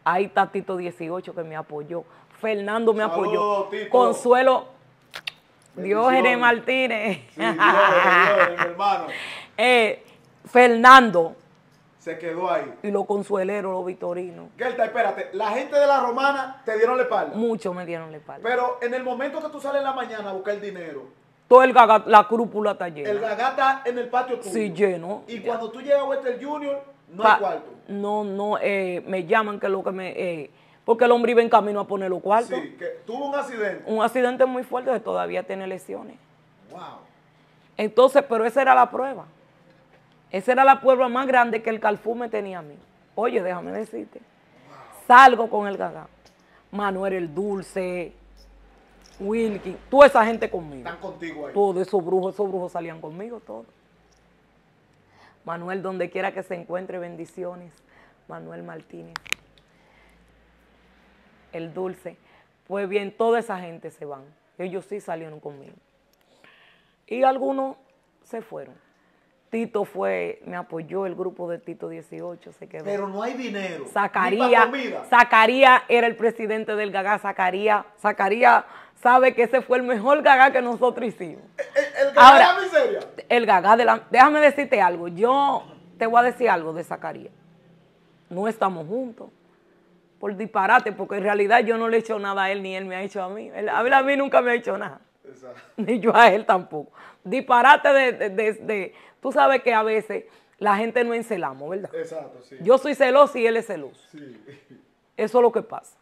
Ahí está Tito 18 que me apoyó. Fernando me apoyó. Consuelo. Martínez. Dios, Dios, mi hermano. [laughs] Eh, Fernando, se quedó ahí. Y los consueleros, los vitorinos. Gelta, espérate, la gente de la romana te dieron la espalda. Mucho me dieron la espalda. Pero en el momento que tú sales en la mañana a buscar el dinero. Todo el gagá, la crúpula está llena. El gagata en el patio tuyo. Sí, lleno. Y cuando tú llegas a Wester Junior, no hay cuarto. No, no, eh, me llaman que lo que me. Eh, porque el hombre iba en camino a poner los cuartos. Sí, que tuvo un accidente. Un accidente muy fuerte, que todavía tiene lesiones. Wow. Entonces, pero esa era la prueba. Esa era la puebla más grande que el Calfú tenía a mí. Oye, déjame decirte. Salgo con el gagá. Manuel el Dulce, Wilkin, toda esa gente conmigo. Están contigo ahí. Todos esos brujos, esos brujos salían conmigo, todos. Manuel, donde quiera que se encuentre, bendiciones. Manuel Martínez. El Dulce. Pues bien, toda esa gente se van. Ellos sí salieron conmigo. Y algunos se fueron. Tito fue, me apoyó el grupo de Tito 18, se quedó. Pero no hay dinero. Zacarías, sacaría era el presidente del Gagá, Zacarías, sacaría sabe que ese fue el mejor Gagá que nosotros hicimos. E, e, el, Gagá de la miseria. El Gagá de la... Déjame decirte algo, yo te voy a decir algo de Zacarías. No estamos juntos por disparate, porque en realidad yo no le he hecho nada a él ni él me ha hecho a mí. a, a mí nunca me ha hecho nada. [laughs] Ni yo a él tampoco. Disparate de Tú sabes que a veces la gente no encelamos, ¿verdad? Exacto, sí. Yo soy celoso y él es celoso. Sí. Eso es lo que pasa.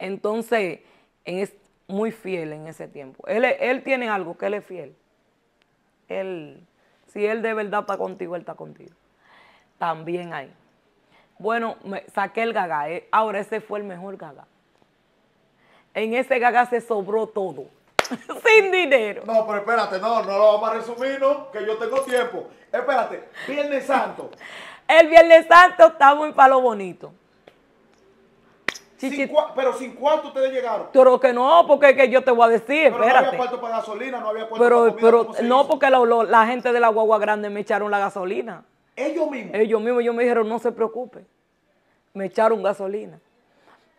Entonces, es muy fiel en ese tiempo. Él, tiene algo que él es fiel. Él, si él de verdad está contigo, él está contigo. También hay. Bueno, saqué el gaga. Eh. Ahora ese fue el mejor gaga. En ese gaga se sobró todo. [laughs] sin dinero. No, pero espérate, no, no lo vamos a resumir, ¿no? Que yo tengo tiempo. Espérate, Viernes Santo. El Viernes Santo está muy palo bonito. pero sin cuánto ustedes llegaron. Pero que no, porque yo te voy a decir, pero no había cuarto para gasolina, no había cuarto pero, Pero no, porque la, la, gente de la guagua grande me echaron la gasolina. ¿Ellos mismos? Ellos mismos, ellos me dijeron, no se preocupe. Me echaron gasolina.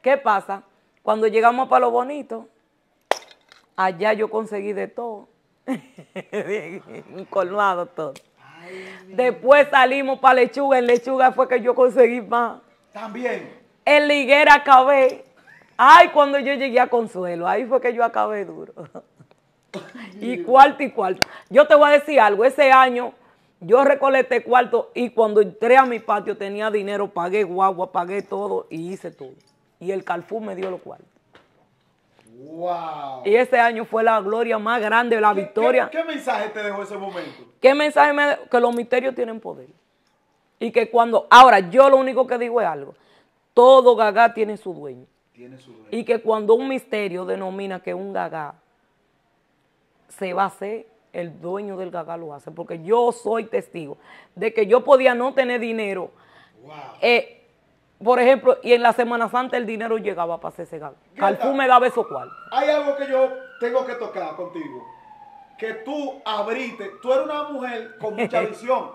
¿Qué pasa? Cuando llegamos a Palo Bonito, Allá yo conseguí de todo. [laughs] colmado todo. Después salimos para lechuga. En lechuga fue que yo conseguí más. También. En liguera acabé. Ay, cuando yo llegué a Consuelo, ahí fue que yo acabé duro. y cuarto y cuarto. Yo te voy a decir algo, ese año yo recolecté cuarto y cuando entré a mi patio tenía dinero, pagué guagua, pagué todo y hice todo. Y el Carrefour me dio los cuartos. Wow. Y ese año fue la gloria más grande, la victoria. ¿qué, mensaje te dejó ese momento? ¿Qué mensaje me dejó? Que los misterios tienen poder. Y que cuando, ahora yo lo único que digo es algo, todo gaga tiene su dueño. Tiene su dueño. Y que cuando un misterio denomina que un gaga se va a hacer, el dueño del gaga lo hace. Porque yo soy testigo de que yo podía no tener dinero. Wow. Eh, por ejemplo, y en la Semana Santa el dinero llegaba para ese ¿Al tú me daba eso cual. Hay algo que yo tengo que tocar contigo. Que tú abriste. Tú eres una mujer con [laughs] mucha visión.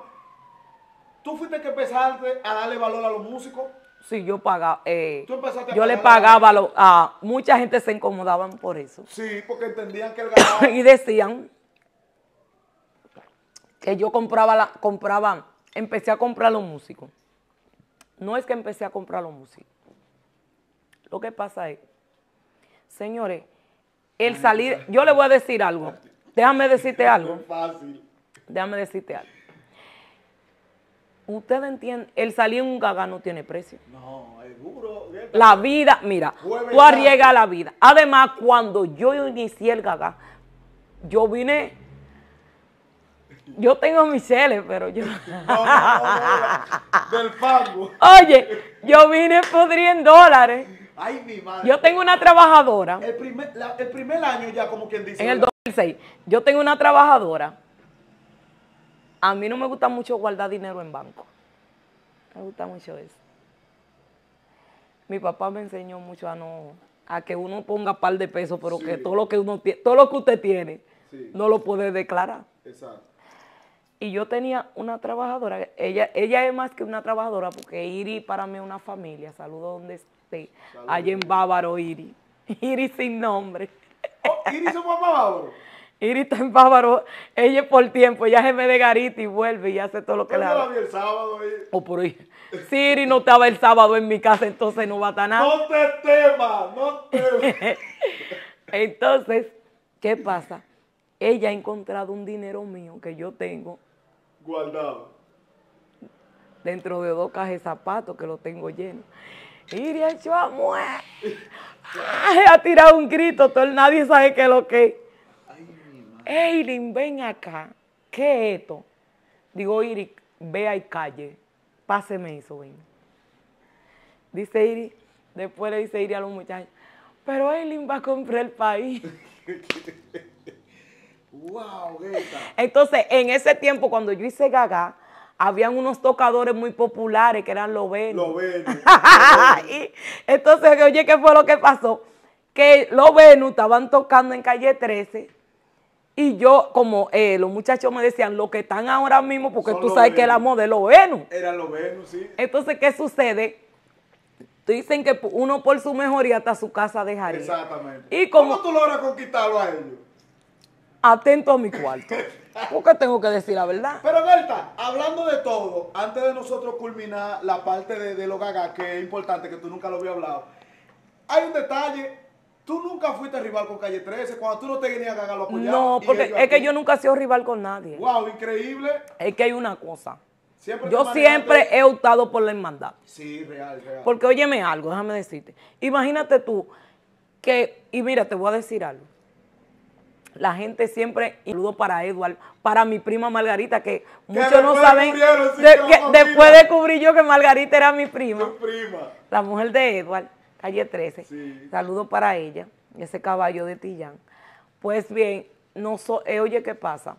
¿Tú fuiste que empezaste a darle valor a los músicos? Sí, yo pagaba. Eh, ¿Tú empezaste a yo le pagaba a, Mucha gente se incomodaban por eso. Sí, porque entendían que él ganaba. [laughs] y decían que yo compraba, la, compraba, empecé a comprar los músicos no es que empecé a comprar los músicos. Lo que pasa es, señores, el salir, yo le voy a decir algo. Déjame decirte [laughs] algo. Déjame decirte algo. Ustedes entienden, el salir en un gaga no tiene precio. No, es duro. La vida, mira, tú arriesgas la vida. Además, cuando yo inicié el gaga, yo vine yo tengo mis pero yo. [laughs] del pago. Oye, yo vine por en dólares. Ay, mi madre. Yo tengo una trabajadora. El primer, año ya, como quien dice. En el 2006. Yo tengo una trabajadora. A mí no me gusta mucho guardar dinero en banco. Me gusta mucho eso. Mi papá me enseñó mucho a no a que uno ponga par de pesos, pero que todo lo que uno todo lo que usted tiene no lo puede declarar. Exacto. Y yo tenía una trabajadora, ella, ella es más que una trabajadora, porque Iri para mí es una familia. Saludo donde esté, Allí en Bávaro, Iri. [laughs] Iri sin nombre. Oh, ¿Iri se Bávaro? [laughs] Iri está en Bávaro, ella es por tiempo, ella se ve de garita y vuelve y hace todo lo que le haga. el sábado? ahí? o por ahí. Si Iri no estaba el sábado en mi casa, entonces no va a estar nada. No te temas, no te [laughs] Entonces, ¿qué pasa? Ella ha encontrado un dinero mío que yo tengo guardado. Dentro de dos cajas de zapatos que lo tengo lleno. Iria Se ha tirado un grito, todo, el nadie sabe qué es lo que es. Eileen, ven acá. ¿Qué es esto? Digo, Iri, vea y calle. Páseme eso, ven. Dice Iri, después le dice Iri a los muchachos, pero Eileen va a comprar el país. [laughs] Entonces, en ese tiempo, cuando yo hice gaga, habían unos tocadores muy populares que eran los Venus [laughs] entonces, oye, ¿qué fue lo que pasó? Que los venus estaban tocando en calle 13. Y yo, como eh, los muchachos me decían, lo que están ahora mismo, porque tú sabes que que moda de los venus. Eran los venus, sí. Entonces, ¿qué sucede? Dicen que uno por su mejoría hasta su casa dejaría. Exactamente. ¿Cómo tú logras conquistarlo a ellos? atento a mi cuarto. Porque tengo que decir la verdad. Pero Berta, hablando de todo, antes de nosotros culminar la parte de, de lo gaga, que es importante, que tú nunca lo había hablado, hay un detalle. Tú nunca fuiste rival con Calle 13, cuando tú no te venías a gaga lo No, porque es que yo nunca he sido rival con nadie. Wow, increíble. Es que hay una cosa. yo siempre he optado por la hermandad. Sí, real, real. Porque óyeme algo, déjame decirte. Imagínate tú que, y mira, te voy a decir algo la gente siempre, saludo para Edward, para mi prima Margarita, que, muchos no saben, que, después descubrí yo que Margarita era mi prima, prima. la mujer de Edward, calle 13, saludo para ella, ese caballo de Tillán. Pues bien, no eh, oye, ¿qué pasa?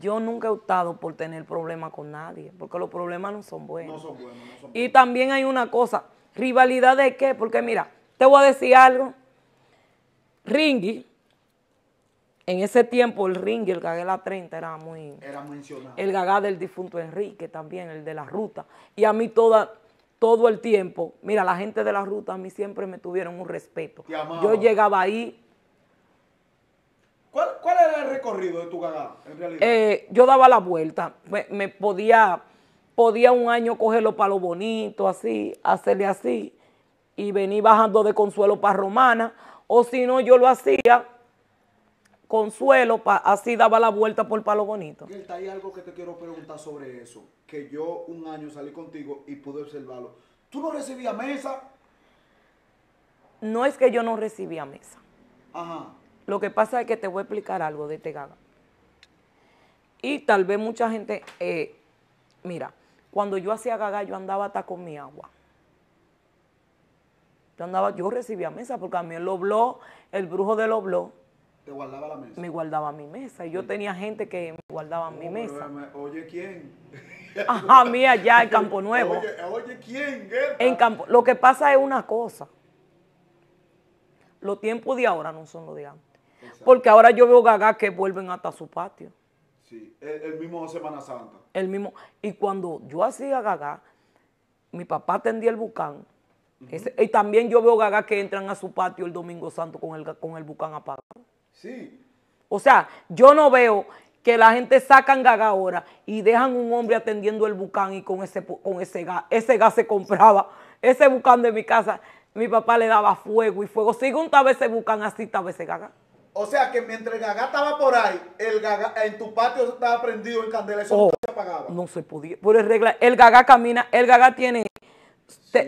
Yo nunca he optado por tener problemas con nadie, porque los problemas no son buenos. No son buenos, no son buenos. Y también hay una cosa, rivalidad de qué, porque mira, te voy a decir algo, Ringy, en ese tiempo el ring y el gagá de la 30 era muy... Era mencionado. El gagá del difunto Enrique también, el de la ruta. Y a mí toda, todo el tiempo, mira, la gente de la ruta a mí siempre me tuvieron un respeto. Yo llegaba ahí... ¿Cuál, era el recorrido de tu gagá, en realidad? Eh, yo daba la vuelta. Me, podía, podía un año cogerlo para lo bonito, así, hacerle así, y venir bajando de Consuelo para Romana. O si no, yo lo hacía Consuelo, así daba la vuelta por Palo Bonito. hay algo que te quiero preguntar sobre eso, que yo un año salí contigo y pude observarlo. ¿Tú no recibías mesa? No es que yo no recibía mesa. Ajá. Lo que pasa es que te voy a explicar algo de este gaga. Y tal vez mucha gente, eh, mira, cuando yo hacía gaga yo andaba hasta con mi agua. Yo andaba, yo recibía mesa porque a mí el obló, el brujo del obló, guardaba la mesa. Me guardaba mi mesa. Y yo tenía gente que me guardaba mi mesa. oye, ¿quién? [laughs] Ajá, mía, allá en Campo Nuevo. Oye, ¿quién? En Campo. Lo que pasa es una cosa. Los tiempos de ahora no son los de antes. Porque ahora yo veo gaga que vuelven hasta su patio. Sí, el, mismo Semana Santa. El mismo. Y cuando yo hacía gaga, mi papá tendía el bucán. y también yo veo gaga que entran a su patio el Domingo Santo con el, con el bucán apagado. Sí. O sea, yo no veo que la gente sacan gaga ahora y dejan un hombre atendiendo el bucán y con ese, con ese gas, ese gas se compraba, ese bucán de mi casa, mi papá le daba fuego y fuego. Según tal vez se bucán, así tal vez se gaga. O sea que mientras el gaga estaba por ahí, el gaga, en tu patio estaba prendido en candela, eso no oh, se apagaba. No se podía, por el regla, el gaga camina, el gaga tiene,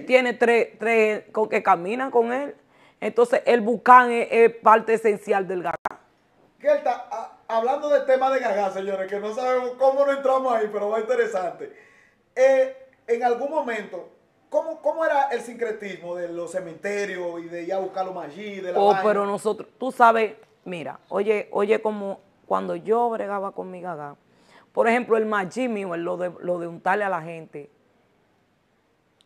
tiene tres, tres con que caminan con él. Entonces, el bucán es, parte esencial del gagá. Kelta, hablando del tema de gagá, señores, que no sabemos cómo no entramos ahí, pero va interesante. Eh, en algún momento, ¿cómo, ¿cómo, era el sincretismo de los cementerios y de ir a buscar los magí, de la Oh, pero nosotros, tú sabes, mira, oye, oye como cuando yo bregaba con mi gagá, por ejemplo, el magí mío, lo de, lo de untarle a la gente,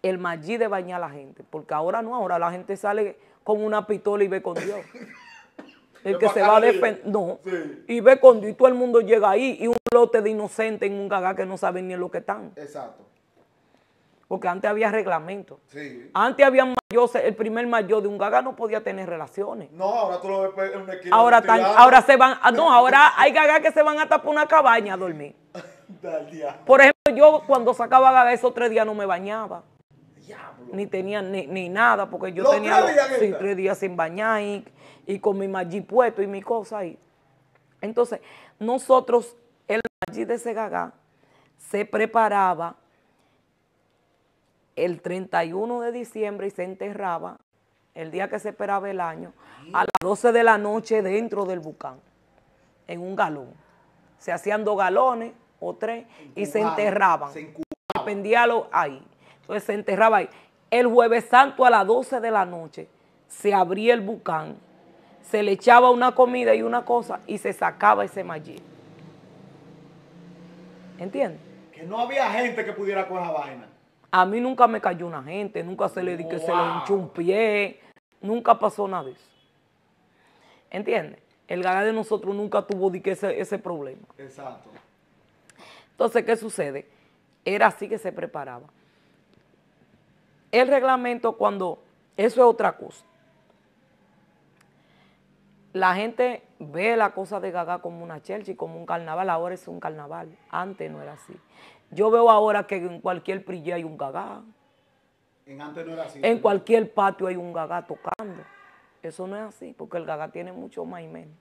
el magí de bañar a la gente, porque ahora no, ahora la gente sale con una pistola y ve con Dios. [laughs] El que se va a defender. No. Y ve con Dios y todo el mundo llega ahí y un lote de inocentes en un gaga que no saben ni en lo que están. Exacto. Porque antes había reglamento Antes había mayores, el primer mayor de un gaga no podía tener relaciones. No, ahora tú lo ves pues, Ahora, tan, ahora se van, ah, no, ahora [laughs] hay gaga que se van a tapar una cabaña a dormir. Por ejemplo, yo cuando sacaba gaga esos tres días no me bañaba ni tenía ni, nada, porque yo tenía tres días, sin bañar y, con mi magí puesto y mi cosa ahí. Entonces, nosotros, el magí de Segagá se preparaba el 31 de diciembre y se enterraba el día que se esperaba el año, a las 12 de la noche dentro del bucán, en un galón. Se hacían dos galones o tres y se enterraban. Se lo, ahí. Entonces se enterraba ahí el jueves santo a las 12 de la noche, se abría el bucán, se le echaba una comida y una cosa y se sacaba ese mallí. ¿Entiendes? Que no había gente que pudiera con la vaina. A mí nunca me cayó una gente, nunca se le, di que se le hinchó un pie, nunca pasó nada de eso. ¿Entiendes? El ganado de nosotros nunca tuvo que ese, ese problema. Exacto. Entonces, ¿qué sucede? Era así que se preparaba el reglamento cuando eso es otra cosa. La gente ve la cosa de Gaga como una Chelsea, como un carnaval, ahora es un carnaval, antes no era así. Yo veo ahora que en cualquier prilla hay un Gaga. En antes no era así. En cualquier patio hay un Gaga tocando. Eso no es así, porque el Gaga tiene mucho más y menos.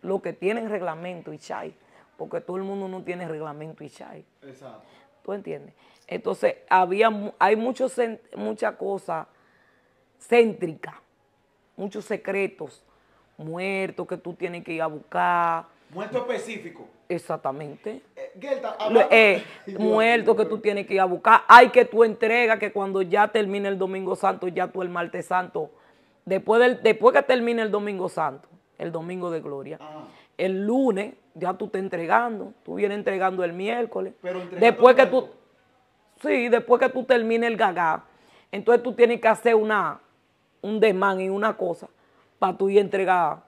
Lo que tienen reglamento y chai, porque todo el mundo no tiene reglamento y chai. Exacto. ¿Tú entiendes? Entonces, había, hay muchas mucha cosa céntrica, muchos secretos, muertos que tú tienes que ir a buscar. Muerto específico. Exactamente. Muertos, eh, eh, [laughs] muerto que tú tienes que ir a buscar. Hay que tú entrega, que cuando ya termine el Domingo Santo, ya tú el martes santo. Después, del, después que termine el Domingo Santo, el Domingo de Gloria, ah. el lunes ya tú estás entregando. Tú vienes entregando el miércoles. Pero después que tú Sí, después que tú termines el gagá, entonces tú tienes que hacer una, un desmán y una cosa para tú ir entregar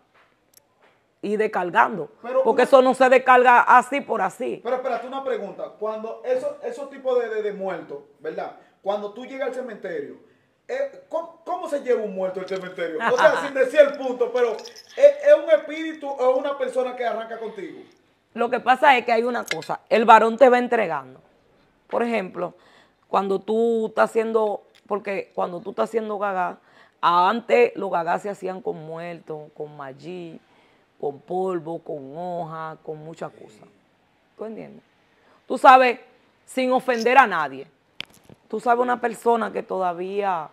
y descargando. porque eso no se descarga así por así. Pero espérate una pregunta. Cuando esos, tipos de, de, muertos, ¿verdad? Cuando tú llegas al cementerio, eh, ¿cómo, se lleva un muerto al cementerio? O sea, [laughs] sin decir el punto, pero ¿es, ¿es, un espíritu o una persona que arranca contigo? Lo que pasa es que hay una cosa, el varón te va entregando. Por ejemplo, cuando tú estás haciendo, porque cuando tú estás haciendo gaga, antes los gagás se hacían con muertos, con magí, con polvo, con hoja, con muchas cosas. ¿Tú entiendes? Tú sabes, sin ofender a nadie. Tú sabes una persona que todavía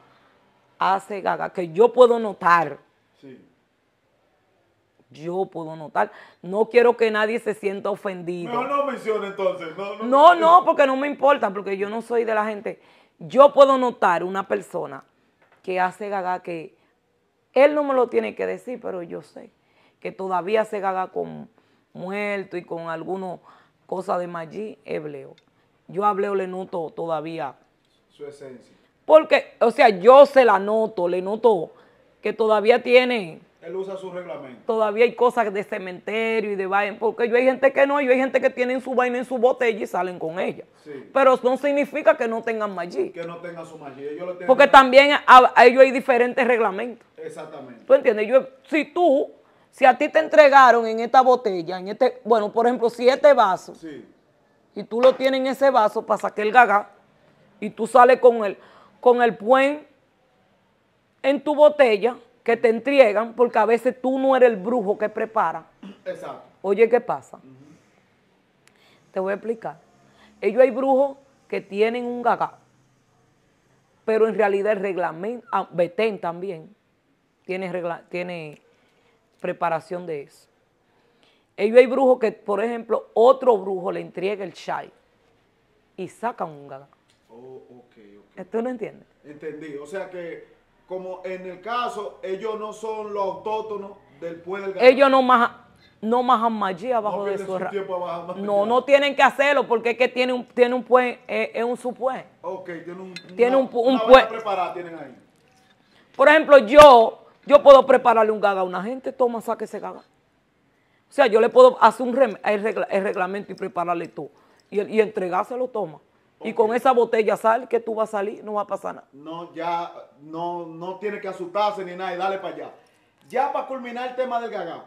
hace gaga, que yo puedo notar yo puedo notar. No quiero que nadie se sienta ofendido. No, no mencione entonces. No, no, porque no me importa, porque yo no soy de la gente. Yo puedo notar una persona que hace gaga que él no me lo tiene que decir, pero yo sé que todavía hace gaga con muerto y con alguna cosas de Maggi, hebleo. Yo a le noto todavía. Su esencia. Porque, o sea, yo se la noto, le noto que todavía tiene él usa su reglamento. Todavía hay cosas de cementerio y de vaina, porque yo hay gente que no, yo hay gente que tienen su vaina en su botella y salen con ella. Pero eso no significa que no tengan Magia Que no tengan su magí. Porque también a, ellos hay diferentes reglamentos. Exactamente. ¿Tú entiendes? Yo, si tú, si a ti te entregaron en esta botella, en este, bueno, por ejemplo, siete vasos, sí. y tú lo tienes en ese vaso para sacar el gaga y tú sales con el, con el puen en tu botella, que te entregan, porque a veces tú no eres el brujo que prepara. Exacto. Oye, ¿qué pasa? Te voy a explicar. Ellos hay brujos que tienen un gaga, pero en realidad el reglamento, ah, Betén también tiene, tiene preparación de eso. Ellos hay brujos que, por ejemplo, otro brujo le entrega el chai y sacan un gaga. Oh, okay, okay. ¿Tú no entiendes? Entendí, o sea que como en el caso, ellos no son los autóctonos del pueblo. Ellos no más no majan magia abajo de su, No, no tienen que hacerlo porque es que tiene un tiene un es, un supuesto. Ok, tiene un tiene un, un tienen ahí. Por ejemplo, yo yo puedo prepararle un gaga a una gente, toma, saque ese gaga. O sea, yo le puedo hacer un el, reglamento y prepararle todo y, y entregárselo, toma. Y con esa botella sal que tú vas a salir, no va a pasar nada. No, ya, no, no tiene que asustarse ni nada y dale para allá. Ya para culminar el tema del gagá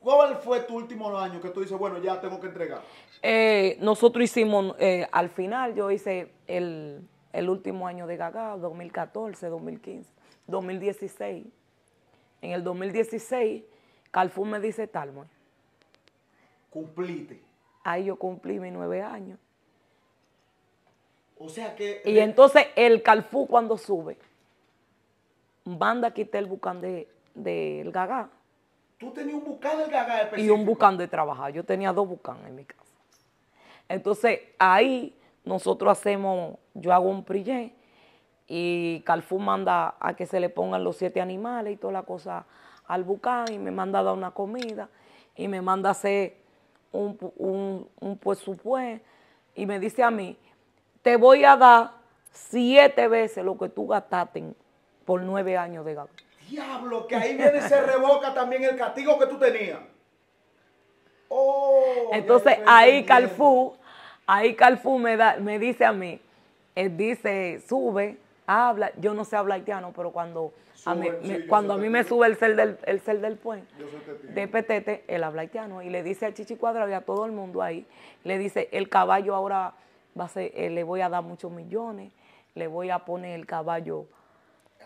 ¿cuál fue tu último año que tú dices, bueno, ya tengo que entregar? Eh, nosotros hicimos, eh, al final yo hice el, último año de gagá, 2014, 2015, 2016. En el 2016, Calfum me dice, Talmo, cumplite. Ahí yo cumplí mis nueve años. O sea que... Y entonces el calfú cuando sube, manda a quitar el bucán del gagá. Tú tenías un bucán del gagá específico? Y un bucán de trabajar. Yo tenía dos bucán en mi casa. Entonces ahí nosotros hacemos, yo hago un prillé y Calfú manda a que se le pongan los siete animales y toda la cosa al bucán y me manda a dar una comida y me manda a hacer un, pues, y me dice a mí, te voy a dar siete veces lo que tú gastaste por nueve años de gato. Diablo, que ahí viene se revoca también el castigo que tú tenías. Oh, Entonces ahí Calfú, ahí Calfú me, me dice a mí, él dice, sube, habla, yo no sé hablar haitiano, pero cuando a mí, me, sube el cel del, el del de Petete, él habla haitiano y le dice a Chichi Cuadrado y a todo el mundo ahí, le dice, el caballo ahora eh, le voy a dar muchos millones, le voy a poner el caballo,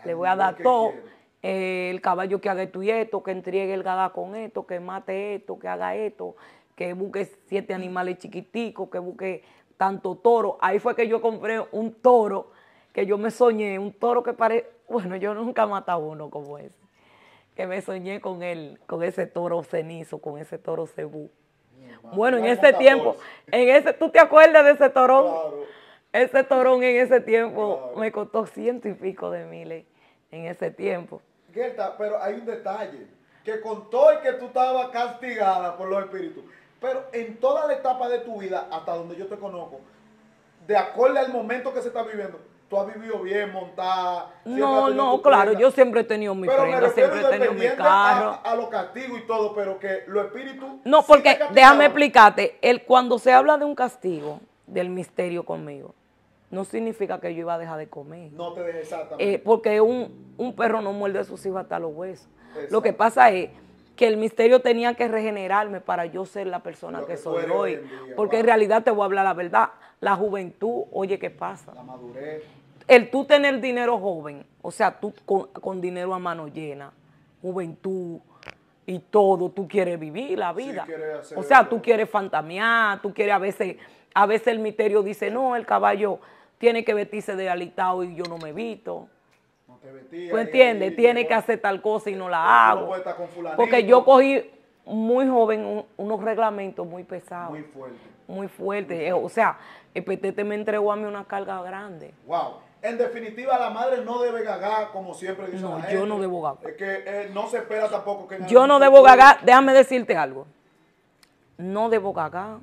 le voy a dar todo, eh, el caballo que haga esto y esto, que entregue el gada con esto, que mate esto, que haga esto, que busque siete animales chiquiticos, que busque tanto toro. Ahí fue que yo compré un toro, que yo me soñé, un toro que parece, bueno, yo nunca he matado uno como ese, que me soñé con él, con ese toro cenizo, con ese toro cebú. Bueno, en ese tiempo, en ese, ¿tú te acuerdas de ese torón? Ese torón en ese tiempo me costó ciento y pico de miles en ese tiempo. Gerta, pero hay un detalle, que contó todo que tú estabas castigada por los espíritus, pero en toda la etapa de tu vida, hasta donde yo te conozco, de acuerdo al momento que se está viviendo, tú has vivido bien montada. No, no, claro, yo siempre he tenido mi prenda, siempre he tenido mi carro. A, los castigos y todo, pero que lo espíritu. No, porque déjame explicarte, el, cuando se habla de un castigo, del misterio conmigo, no significa que yo iba a dejar de comer. No te dejes exactamente. Eh, porque un, perro no muerde sus hijos hasta los huesos. Lo que pasa es que el misterio tenía que regenerarme para yo ser la persona que, soy hoy. porque en realidad te voy a hablar la verdad. La juventud, oye, ¿qué pasa? La madurez el tú tener dinero joven, o sea, tú con, dinero a mano llena, juventud y todo, tú quieres vivir la vida. o sea, tú quieres fantamear, tú quieres a veces, a veces el misterio dice, no, el caballo tiene que vestirse de alitado y yo no me visto. No te ¿Tú entiendes? tiene que hacer tal cosa y no la hago. Porque yo cogí muy joven unos reglamentos muy pesados. Muy fuertes. Muy fuertes. Fuerte. O sea, el petete este me entregó a mí una carga grande. ¡Wow! En definitiva, la madre no debe gagar, como siempre dice no, Yo no debo gagar. Es que eh, no se espera tampoco que... Yo no debo gagar. Déjame decirte algo. No debo gagar.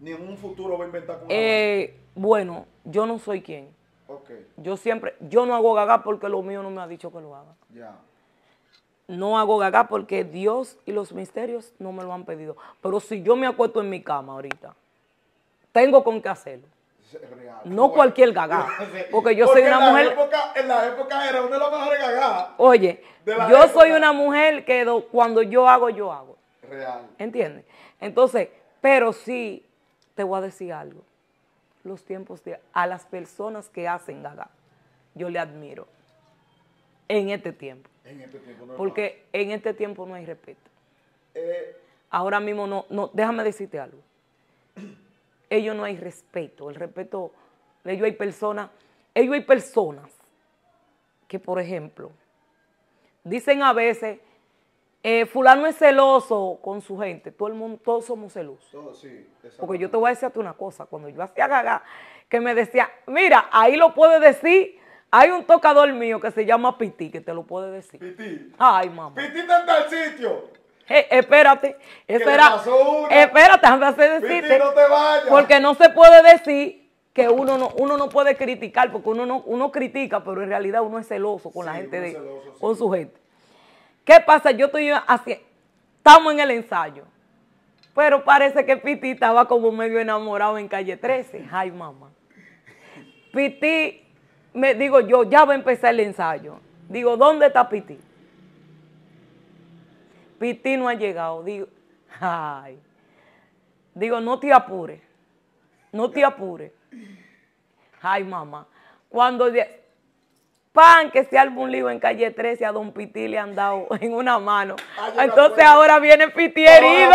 Ni en un futuro va a inventar con eh, Bueno, yo no soy quien. Okay. Yo siempre... Yo no hago gagar porque lo mío no me ha dicho que lo haga. Ya. No hago gagar porque Dios y los misterios no me lo han pedido. Pero si yo me acuesto en mi cama ahorita, tengo con qué hacerlo. No cualquier gaga, [laughs] Porque yo soy una mujer. en la época era una de las mejores Oye, yo soy una mujer que cuando yo hago, yo hago. Real. ¿Entiendes? Entonces, pero sí, te voy a decir algo. Los tiempos de. A las personas que hacen gaga, yo le admiro. En este tiempo. En este tiempo porque en este tiempo no hay respeto. Eh, Ahora mismo no, no. Déjame decirte algo ellos no hay respeto. El respeto de ellos hay personas, ellos hay personas que, por ejemplo, dicen a veces, eh, fulano es celoso con su gente, todo el mundo, todos somos celosos. sí, Porque yo te voy a decirte una cosa, cuando yo hacía gaga, que me decía, mira, ahí lo puedo decir, hay un tocador mío que se llama Piti, que te lo puede decir. Piti. Ay, mamá. Piti está en tal sitio espérate, espérate, espera, espérate, decirte, porque no se puede decir que uno no, uno no puede criticar, porque uno uno critica, pero en realidad uno es celoso con la gente de, con su gente. ¿Qué pasa? Yo estoy haciendo, estamos en el ensayo, pero parece que Piti estaba como medio enamorado en calle 13. Ay, mamá. Piti, me digo yo, ya va a empezar el ensayo. Digo, ¿dónde está Piti? Piti no ha llegado. Digo, ay. Digo, no te apures. No te apures. Ay, mamá. Cuando pan que se arma un lío en calle 13 a don Piti le han dado [laughs] en una mano. Ah, Entonces ahora viene Piti herido.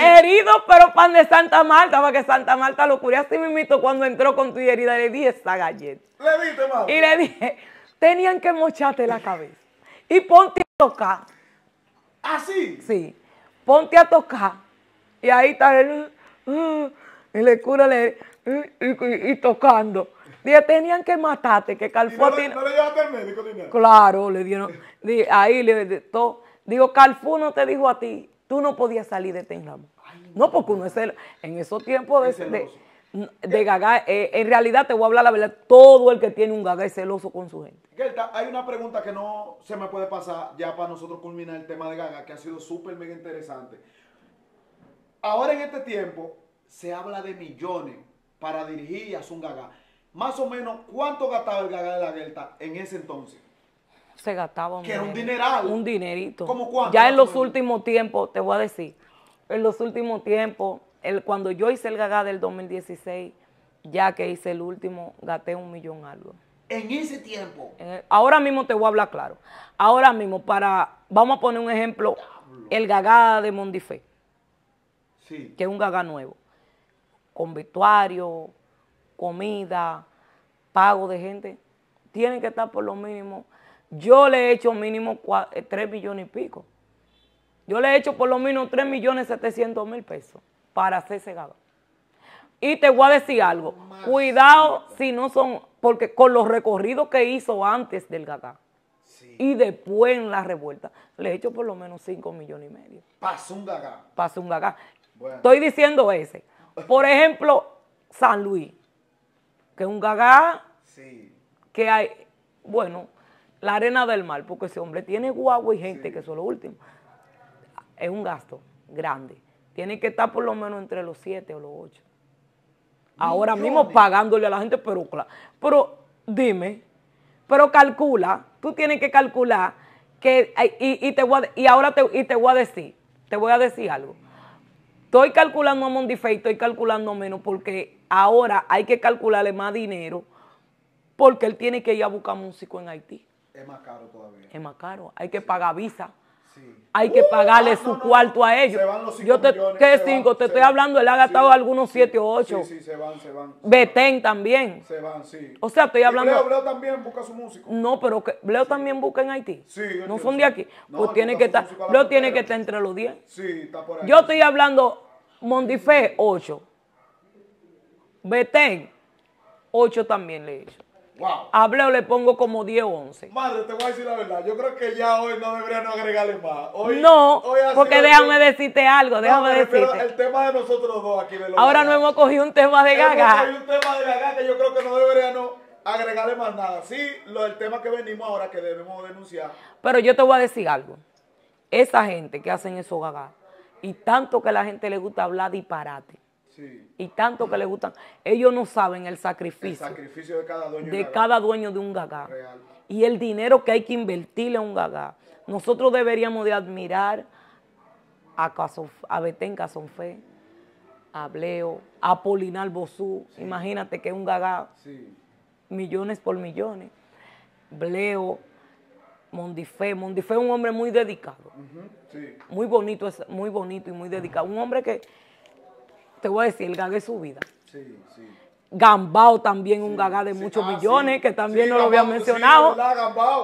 herido, pero pan de Santa Marta, para que Santa Marta lo curé Así mismito cuando entró con tu herida, le di esta galleta. Le dije, mamá. Y le dije, tenían que mocharte la cabeza. Y ponte a ¿Así? ¿Ah, sí. Ponte a tocar. Y ahí está él. Uh, uh, y le cura y, tocando. Dije, tenían que matarte, que cal no, Claro, le dieron. ahí le todo. Digo, Carfú no te dijo a ti, tú no podías salir de Tenham. No, porque uno es el, en esos tiempos de, de gaga, eh, en realidad te voy a hablar la verdad, todo el que tiene un gaga es celoso con su gente. Gerta, hay una pregunta que no se me puede pasar ya para nosotros culminar el tema de gaga, que ha sido súper mega interesante. Ahora en este tiempo se habla de millones para dirigir y hacer un gaga. Más o menos, ¿cuánto gastaba el gaga de la Gerta en ese entonces? Se gastaba un Que era un dineral. Un dinerito. ¿Cómo cuánto? Ya en los últimos tiempos, te voy a decir, en los últimos tiempos cuando yo hice el gagá del 2016, ya que hice el último, gasté un millón algo. En ese tiempo. ahora mismo te voy a hablar claro. Ahora mismo, para, vamos a poner un ejemplo, el gagá de Mondife. Sí. Que es un gagá nuevo. Con vestuario, comida, pago de gente. Tienen que estar por lo mínimo. Yo le he hecho mínimo 3 eh, millones y pico. Yo le he hecho por lo menos 3 millones 700 mil pesos para ser gagá Y te voy a decir algo, cuidado si no son, porque con los recorridos que hizo antes del Gagá sí. y después en la revuelta, le he hecho por lo menos 5 millones y medio. Pasó un Gagá. Pasó un Gagá. Estoy diciendo ese. Por ejemplo, San Luis, que es un Gagá sí. que hay, bueno, la arena del mar, porque ese hombre tiene guagua y gente, que eso es lo último. Es un gasto grande. Tiene que estar por lo menos entre los 7 o los 8. Ahora mismo pagándole a la gente, pero Pero dime, pero calcula, tú tienes que calcular que, y, te voy y ahora te, te voy a decir, te voy a decir algo. Estoy calculando a Mondifey, estoy calculando menos porque ahora hay que calcularle más dinero porque él tiene que ir a buscar músico en Haití. Es más caro todavía. Es más caro, hay que pagar visa. Hay que uh, pagarle ah, su cuarto a ellos. Se van los Yo te, ¿Qué cinco? te estoy hablando, él ha gastado algunos siete o ocho. Sí, sí, se van, se van. Betén también. Se van, sí. O sea, estoy hablando. Y Bleo, también busca su músico. No, pero que Bleo también busca en Haití. No son de aquí. No, pues tiene que estar. Bleo tiene que estar entre los diez. Sí, está por ahí. Yo estoy hablando, Mondife, ocho. Betén, ocho también le he hecho. Wow. o le pongo como 10 o 11. Madre, te voy a decir la verdad. Yo creo que ya hoy no deberían agregarle más. no, porque déjame decirte algo. Déjame no, El tema de nosotros dos aquí. Ahora no hemos cogido un tema de gaga. Hemos un tema de gaga que yo creo que no deberían no agregarle más nada. Sí, lo, el tema que venimos ahora que debemos denunciar. Pero yo te voy a decir algo. Esa gente que hacen eso gaga y tanto que a la gente le gusta hablar disparate y tanto que le gustan. Ellos no saben el sacrificio. El sacrificio de cada dueño de, un cada gagá. Y el dinero que hay que invertirle a un gagá. Nosotros deberíamos de admirar a, a Betén Casonfe, a Bleo, a Polinar Bosú. Imagínate que un gagá, sí. millones por millones. Bleo, Mondifé. Mondifé es un hombre muy dedicado. Muy bonito, muy bonito y muy dedicado. Un hombre que te voy a decir, el gaga es su vida. Sí, sí. Gambao también, un gaga de muchos millones, ah, que también no lo había mencionado.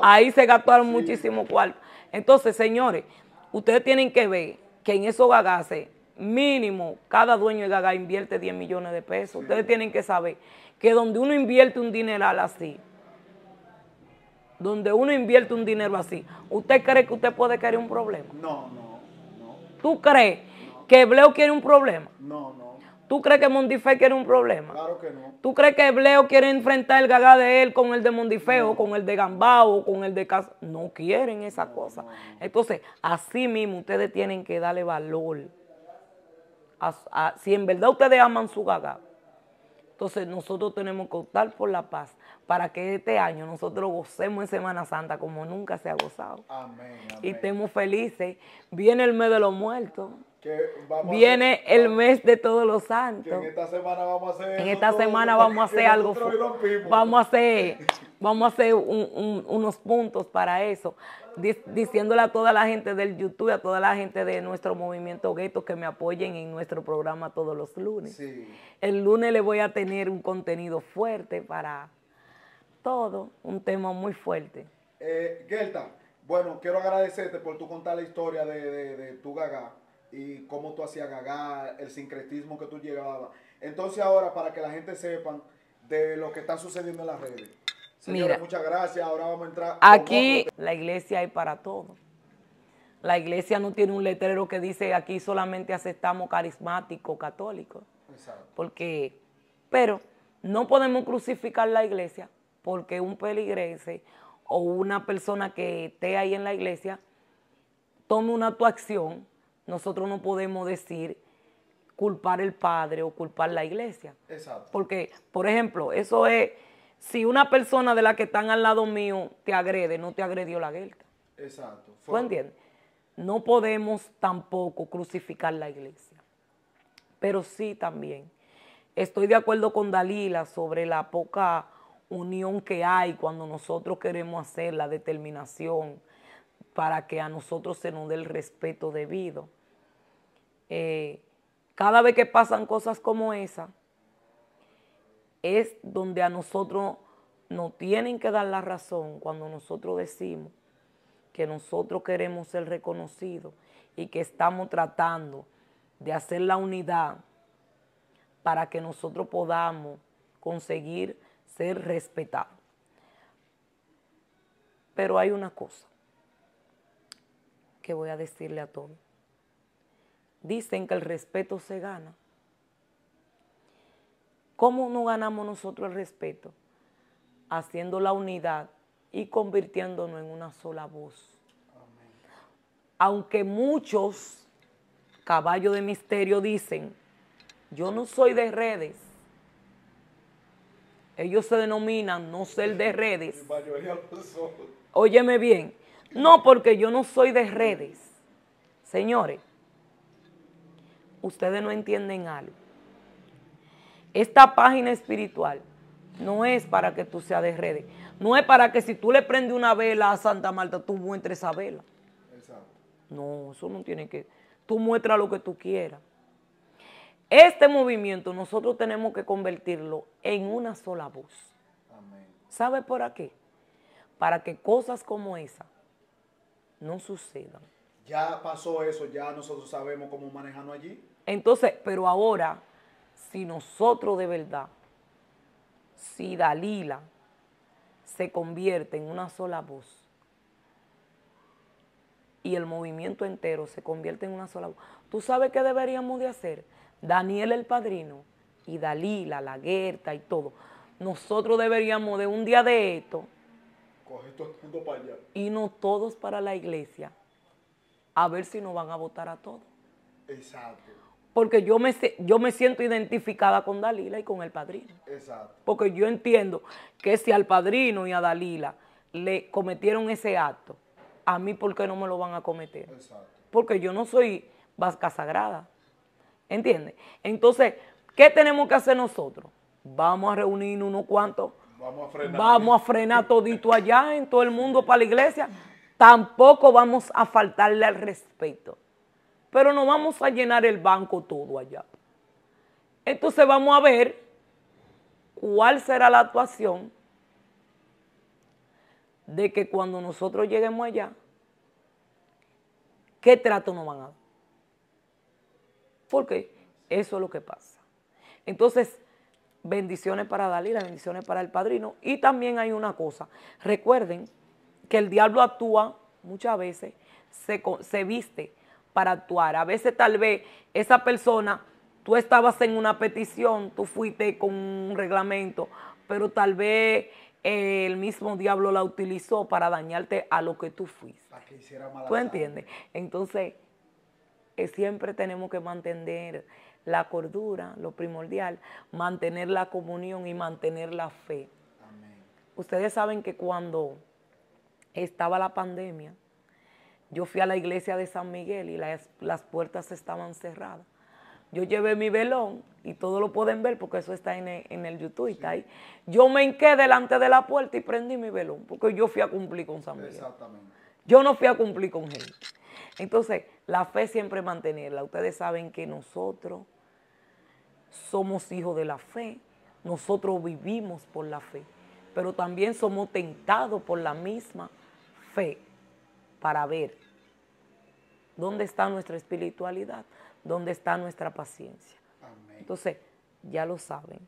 Ahí se gastaron muchísimo cuartos. Entonces, señores, ustedes tienen que ver que en esos gagases, mínimo, cada dueño de gaga invierte 10 millones de pesos. Ustedes tienen que saber que donde uno invierte un dineral así, donde uno invierte un dinero así, ¿usted cree que usted puede querer un problema? No, no, no. ¿Tú crees que Bleu quiere un problema? No, no. ¿Tú crees que Mondifeo quiere un problema? Claro que no. ¿Tú crees que Bleo quiere enfrentar el gaga de él con el de Mondifeo, con el de Gambao con el de Casa? No quieren esa cosa. Entonces, así mismo ustedes tienen que darle valor. si en verdad ustedes aman su gaga, entonces nosotros tenemos que optar por la paz para que este año nosotros gocemos en Semana Santa como nunca se ha gozado. amén. Y estemos felices. Viene el mes de los muertos. Viene el mes de todos los santos. en esta semana vamos a hacer. vamos a hacer algo. [laughs] Vamos a hacer, unos puntos para eso. Diciéndole a toda la gente del YouTube, a toda la gente de nuestro movimiento gueto que me apoyen en nuestro programa todos los lunes. El lunes le voy a tener un contenido fuerte para todo, un tema muy fuerte. Eh, bueno, quiero agradecerte por tu contar la historia de tu gaga y cómo tú hacías gagá, el sincretismo que tú llevabas. Entonces ahora, para que la gente sepa de lo que está sucediendo en las redes. Señora, muchas gracias. Ahora vamos a entrar. Aquí la iglesia es para todo. La iglesia no tiene un letrero que dice aquí solamente aceptamos carismáticos católicos. Exacto. Porque, pero no podemos crucificar la iglesia porque un peligrese o una persona que esté ahí en la iglesia tome una actuación nosotros no podemos decir culpar el padre o culpar la iglesia. Exacto. Porque, por ejemplo, eso es, si una persona de la que están al lado mío te agrede, no te agredió la guerra. Exacto. ¿Tú entiendes? No podemos tampoco crucificar la iglesia. Pero sí también. Estoy de acuerdo con Dalila sobre la poca unión que hay cuando nosotros queremos hacer la determinación para que a nosotros se nos dé el respeto debido. Eh, cada vez que pasan cosas como esa, es donde a nosotros nos tienen que dar la razón cuando nosotros decimos que nosotros queremos ser reconocidos y que estamos tratando de hacer la unidad para que nosotros podamos conseguir ser respetados. Pero hay una cosa que voy a decirle a todos. Dicen que el respeto se gana. ¿Cómo no ganamos nosotros el respeto? Haciendo la unidad y convirtiéndonos en una sola voz. Aunque muchos caballos de misterio dicen, yo no soy de redes. Ellos se denominan no ser de redes. Óyeme bien, no porque yo no soy de redes. Señores, ustedes no entienden algo. Esta página espiritual no es para que tú seas de redes. No es para que si tú le prendes una vela a Santa Marta, tú muestres esa vela. No, eso no tiene que... Tú muestras lo que tú quieras. Este movimiento nosotros tenemos que convertirlo en una sola voz. ¿Sabe por qué? Para que cosas como esa no sucedan. Ya pasó eso, ya nosotros sabemos cómo manejarnos allí. Entonces, pero ahora, si nosotros de verdad, si Dalila se convierte en una sola voz y el movimiento entero se convierte en una sola voz, ¿tú sabes qué deberíamos de hacer? Daniel el padrino y Dalila, la Guerta y todo. Nosotros deberíamos de un día de esto. Y no todos para la iglesia a ver si nos van a votar a todos. Exacto. Porque yo me, yo me siento identificada con Dalila y con el padrino. Exacto. Porque yo entiendo que si al padrino y a Dalila le cometieron ese acto, a mí por qué no me lo van a cometer. Exacto. Porque yo no soy vasca sagrada. ¿Entiendes? Entonces, ¿qué tenemos que hacer nosotros? Vamos a reunirnos unos cuantos. Vamos a frenar. Vamos a frenar todito allá en todo el mundo para la iglesia Tampoco vamos a faltarle al respeto. Pero no vamos a llenar el banco todo allá. Entonces vamos a ver cuál será la actuación de que cuando nosotros lleguemos allá, ¿qué trato nos van a dar? Porque eso es lo que pasa. Entonces, bendiciones para Dalila, bendiciones para el padrino. Y también hay una cosa, recuerden que el diablo actúa muchas veces, se, viste para actuar. A veces tal vez esa persona, tú estabas en una petición, tú fuiste con un reglamento, pero tal vez eh, el mismo diablo la utilizó para dañarte a lo que tú fuiste. Para que hiciera ¿Tú entiendes? Entonces, eh, siempre tenemos que mantener la cordura, lo primordial, mantener la comunión y mantener la fe. Ustedes saben que cuando estaba la pandemia. Yo fui a la iglesia de San Miguel y las, puertas estaban cerradas. Yo llevé mi velón y todo lo pueden ver porque eso está en el, YouTube y está ahí. Yo me hinqué delante de la puerta y prendí mi velón porque yo fui a cumplir con San Miguel. Yo no fui a cumplir con él Entonces, la fe siempre mantenerla. Ustedes saben que nosotros somos hijos de la fe, nosotros vivimos por la fe, pero también somos tentados por la misma para ver dónde está nuestra espiritualidad, dónde está nuestra paciencia. Entonces, ya lo saben,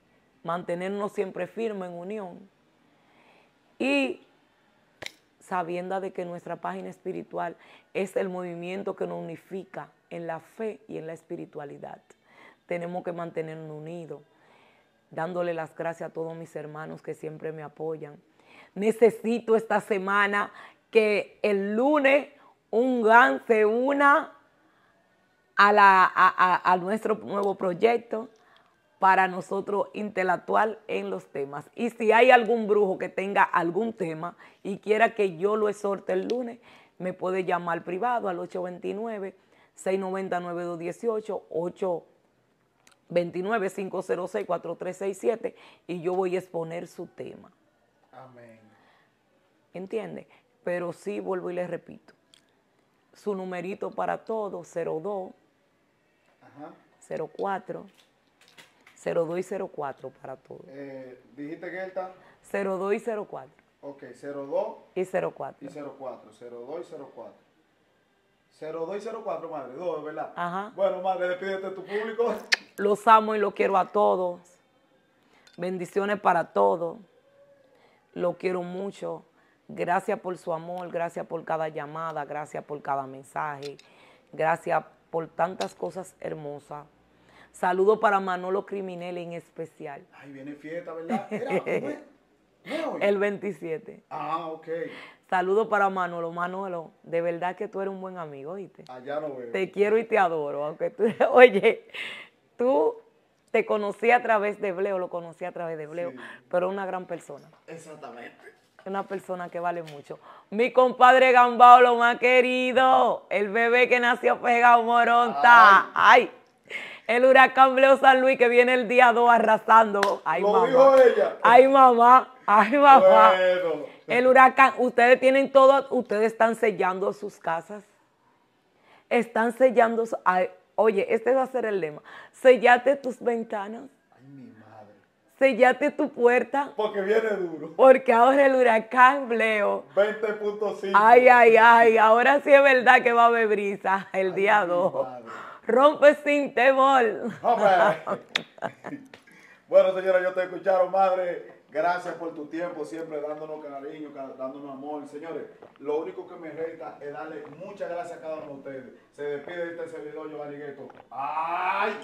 mantenernos siempre firmes en unión y sabiendo de que nuestra página espiritual es el movimiento que nos unifica en la fe y en la espiritualidad. Tenemos que mantenernos unidos, dándole las gracias a todos mis hermanos que siempre me apoyan. Necesito esta semana que el lunes un GAN se una a, nuestro nuevo proyecto para nosotros intelectual en los temas. Y si hay algún brujo que tenga algún tema y quiera que yo lo exhorte el lunes, me puede llamar privado al 829-690-9218, 829-506-4367 y yo voy a exponer su tema. Amén. ¿Entiende? Pero sí, vuelvo y les repito, su numerito para todos, 02, 04, 02 y 04 para todos. Eh, ¿Dijiste que él está? 02 y 04. Ok, 02 y 04. Y 04, 02 y 04. 02 y 04, madre, 2, ¿verdad? Ajá. Bueno, madre, despídete de tu público. Los amo y los quiero a todos. Bendiciones para todos. Los quiero mucho. Gracias por su amor, gracias por cada llamada, gracias por cada mensaje, gracias por tantas cosas hermosas. Saludo para Manolo Criminel en especial. Ahí viene fiesta, ¿verdad? [laughs] El 27. Ah, ok. Saludo para Manolo. Manolo, de verdad que tú eres un buen amigo, ¿viste? Allá lo veo. Te quiero y te adoro. Aunque tú, [laughs] oye, tú te conocí a través de Bleo, lo conocí a través de Bleo, pero una gran persona. Exactamente una persona que vale mucho. Mi compadre Gambao, lo más querido, el bebé que nació pegado Moronta. Ay. El huracán Bleo San Luis que viene el día 2 arrasando. Ay, mamá. Ay, mamá. Ay, mamá. El huracán, ustedes tienen todo, ustedes están sellando sus casas. Están sellando. oye, este va a ser el lema. Sellate tus ventanas sellate tu puerta. Porque viene duro. Porque ahora el huracán, Bleo. 20.5. Ay, ay, ay. Ahora sí es verdad que va a haber brisa el día 2. Rompe sin temor. bueno, señora, yo te escucharon, madre. Gracias por tu tiempo, siempre dándonos cariño, dándonos amor. Señores, lo único que me resta es darle muchas gracias a cada uno de ustedes. Se despide este servidor, Giovanni Gueto. ¡Ay!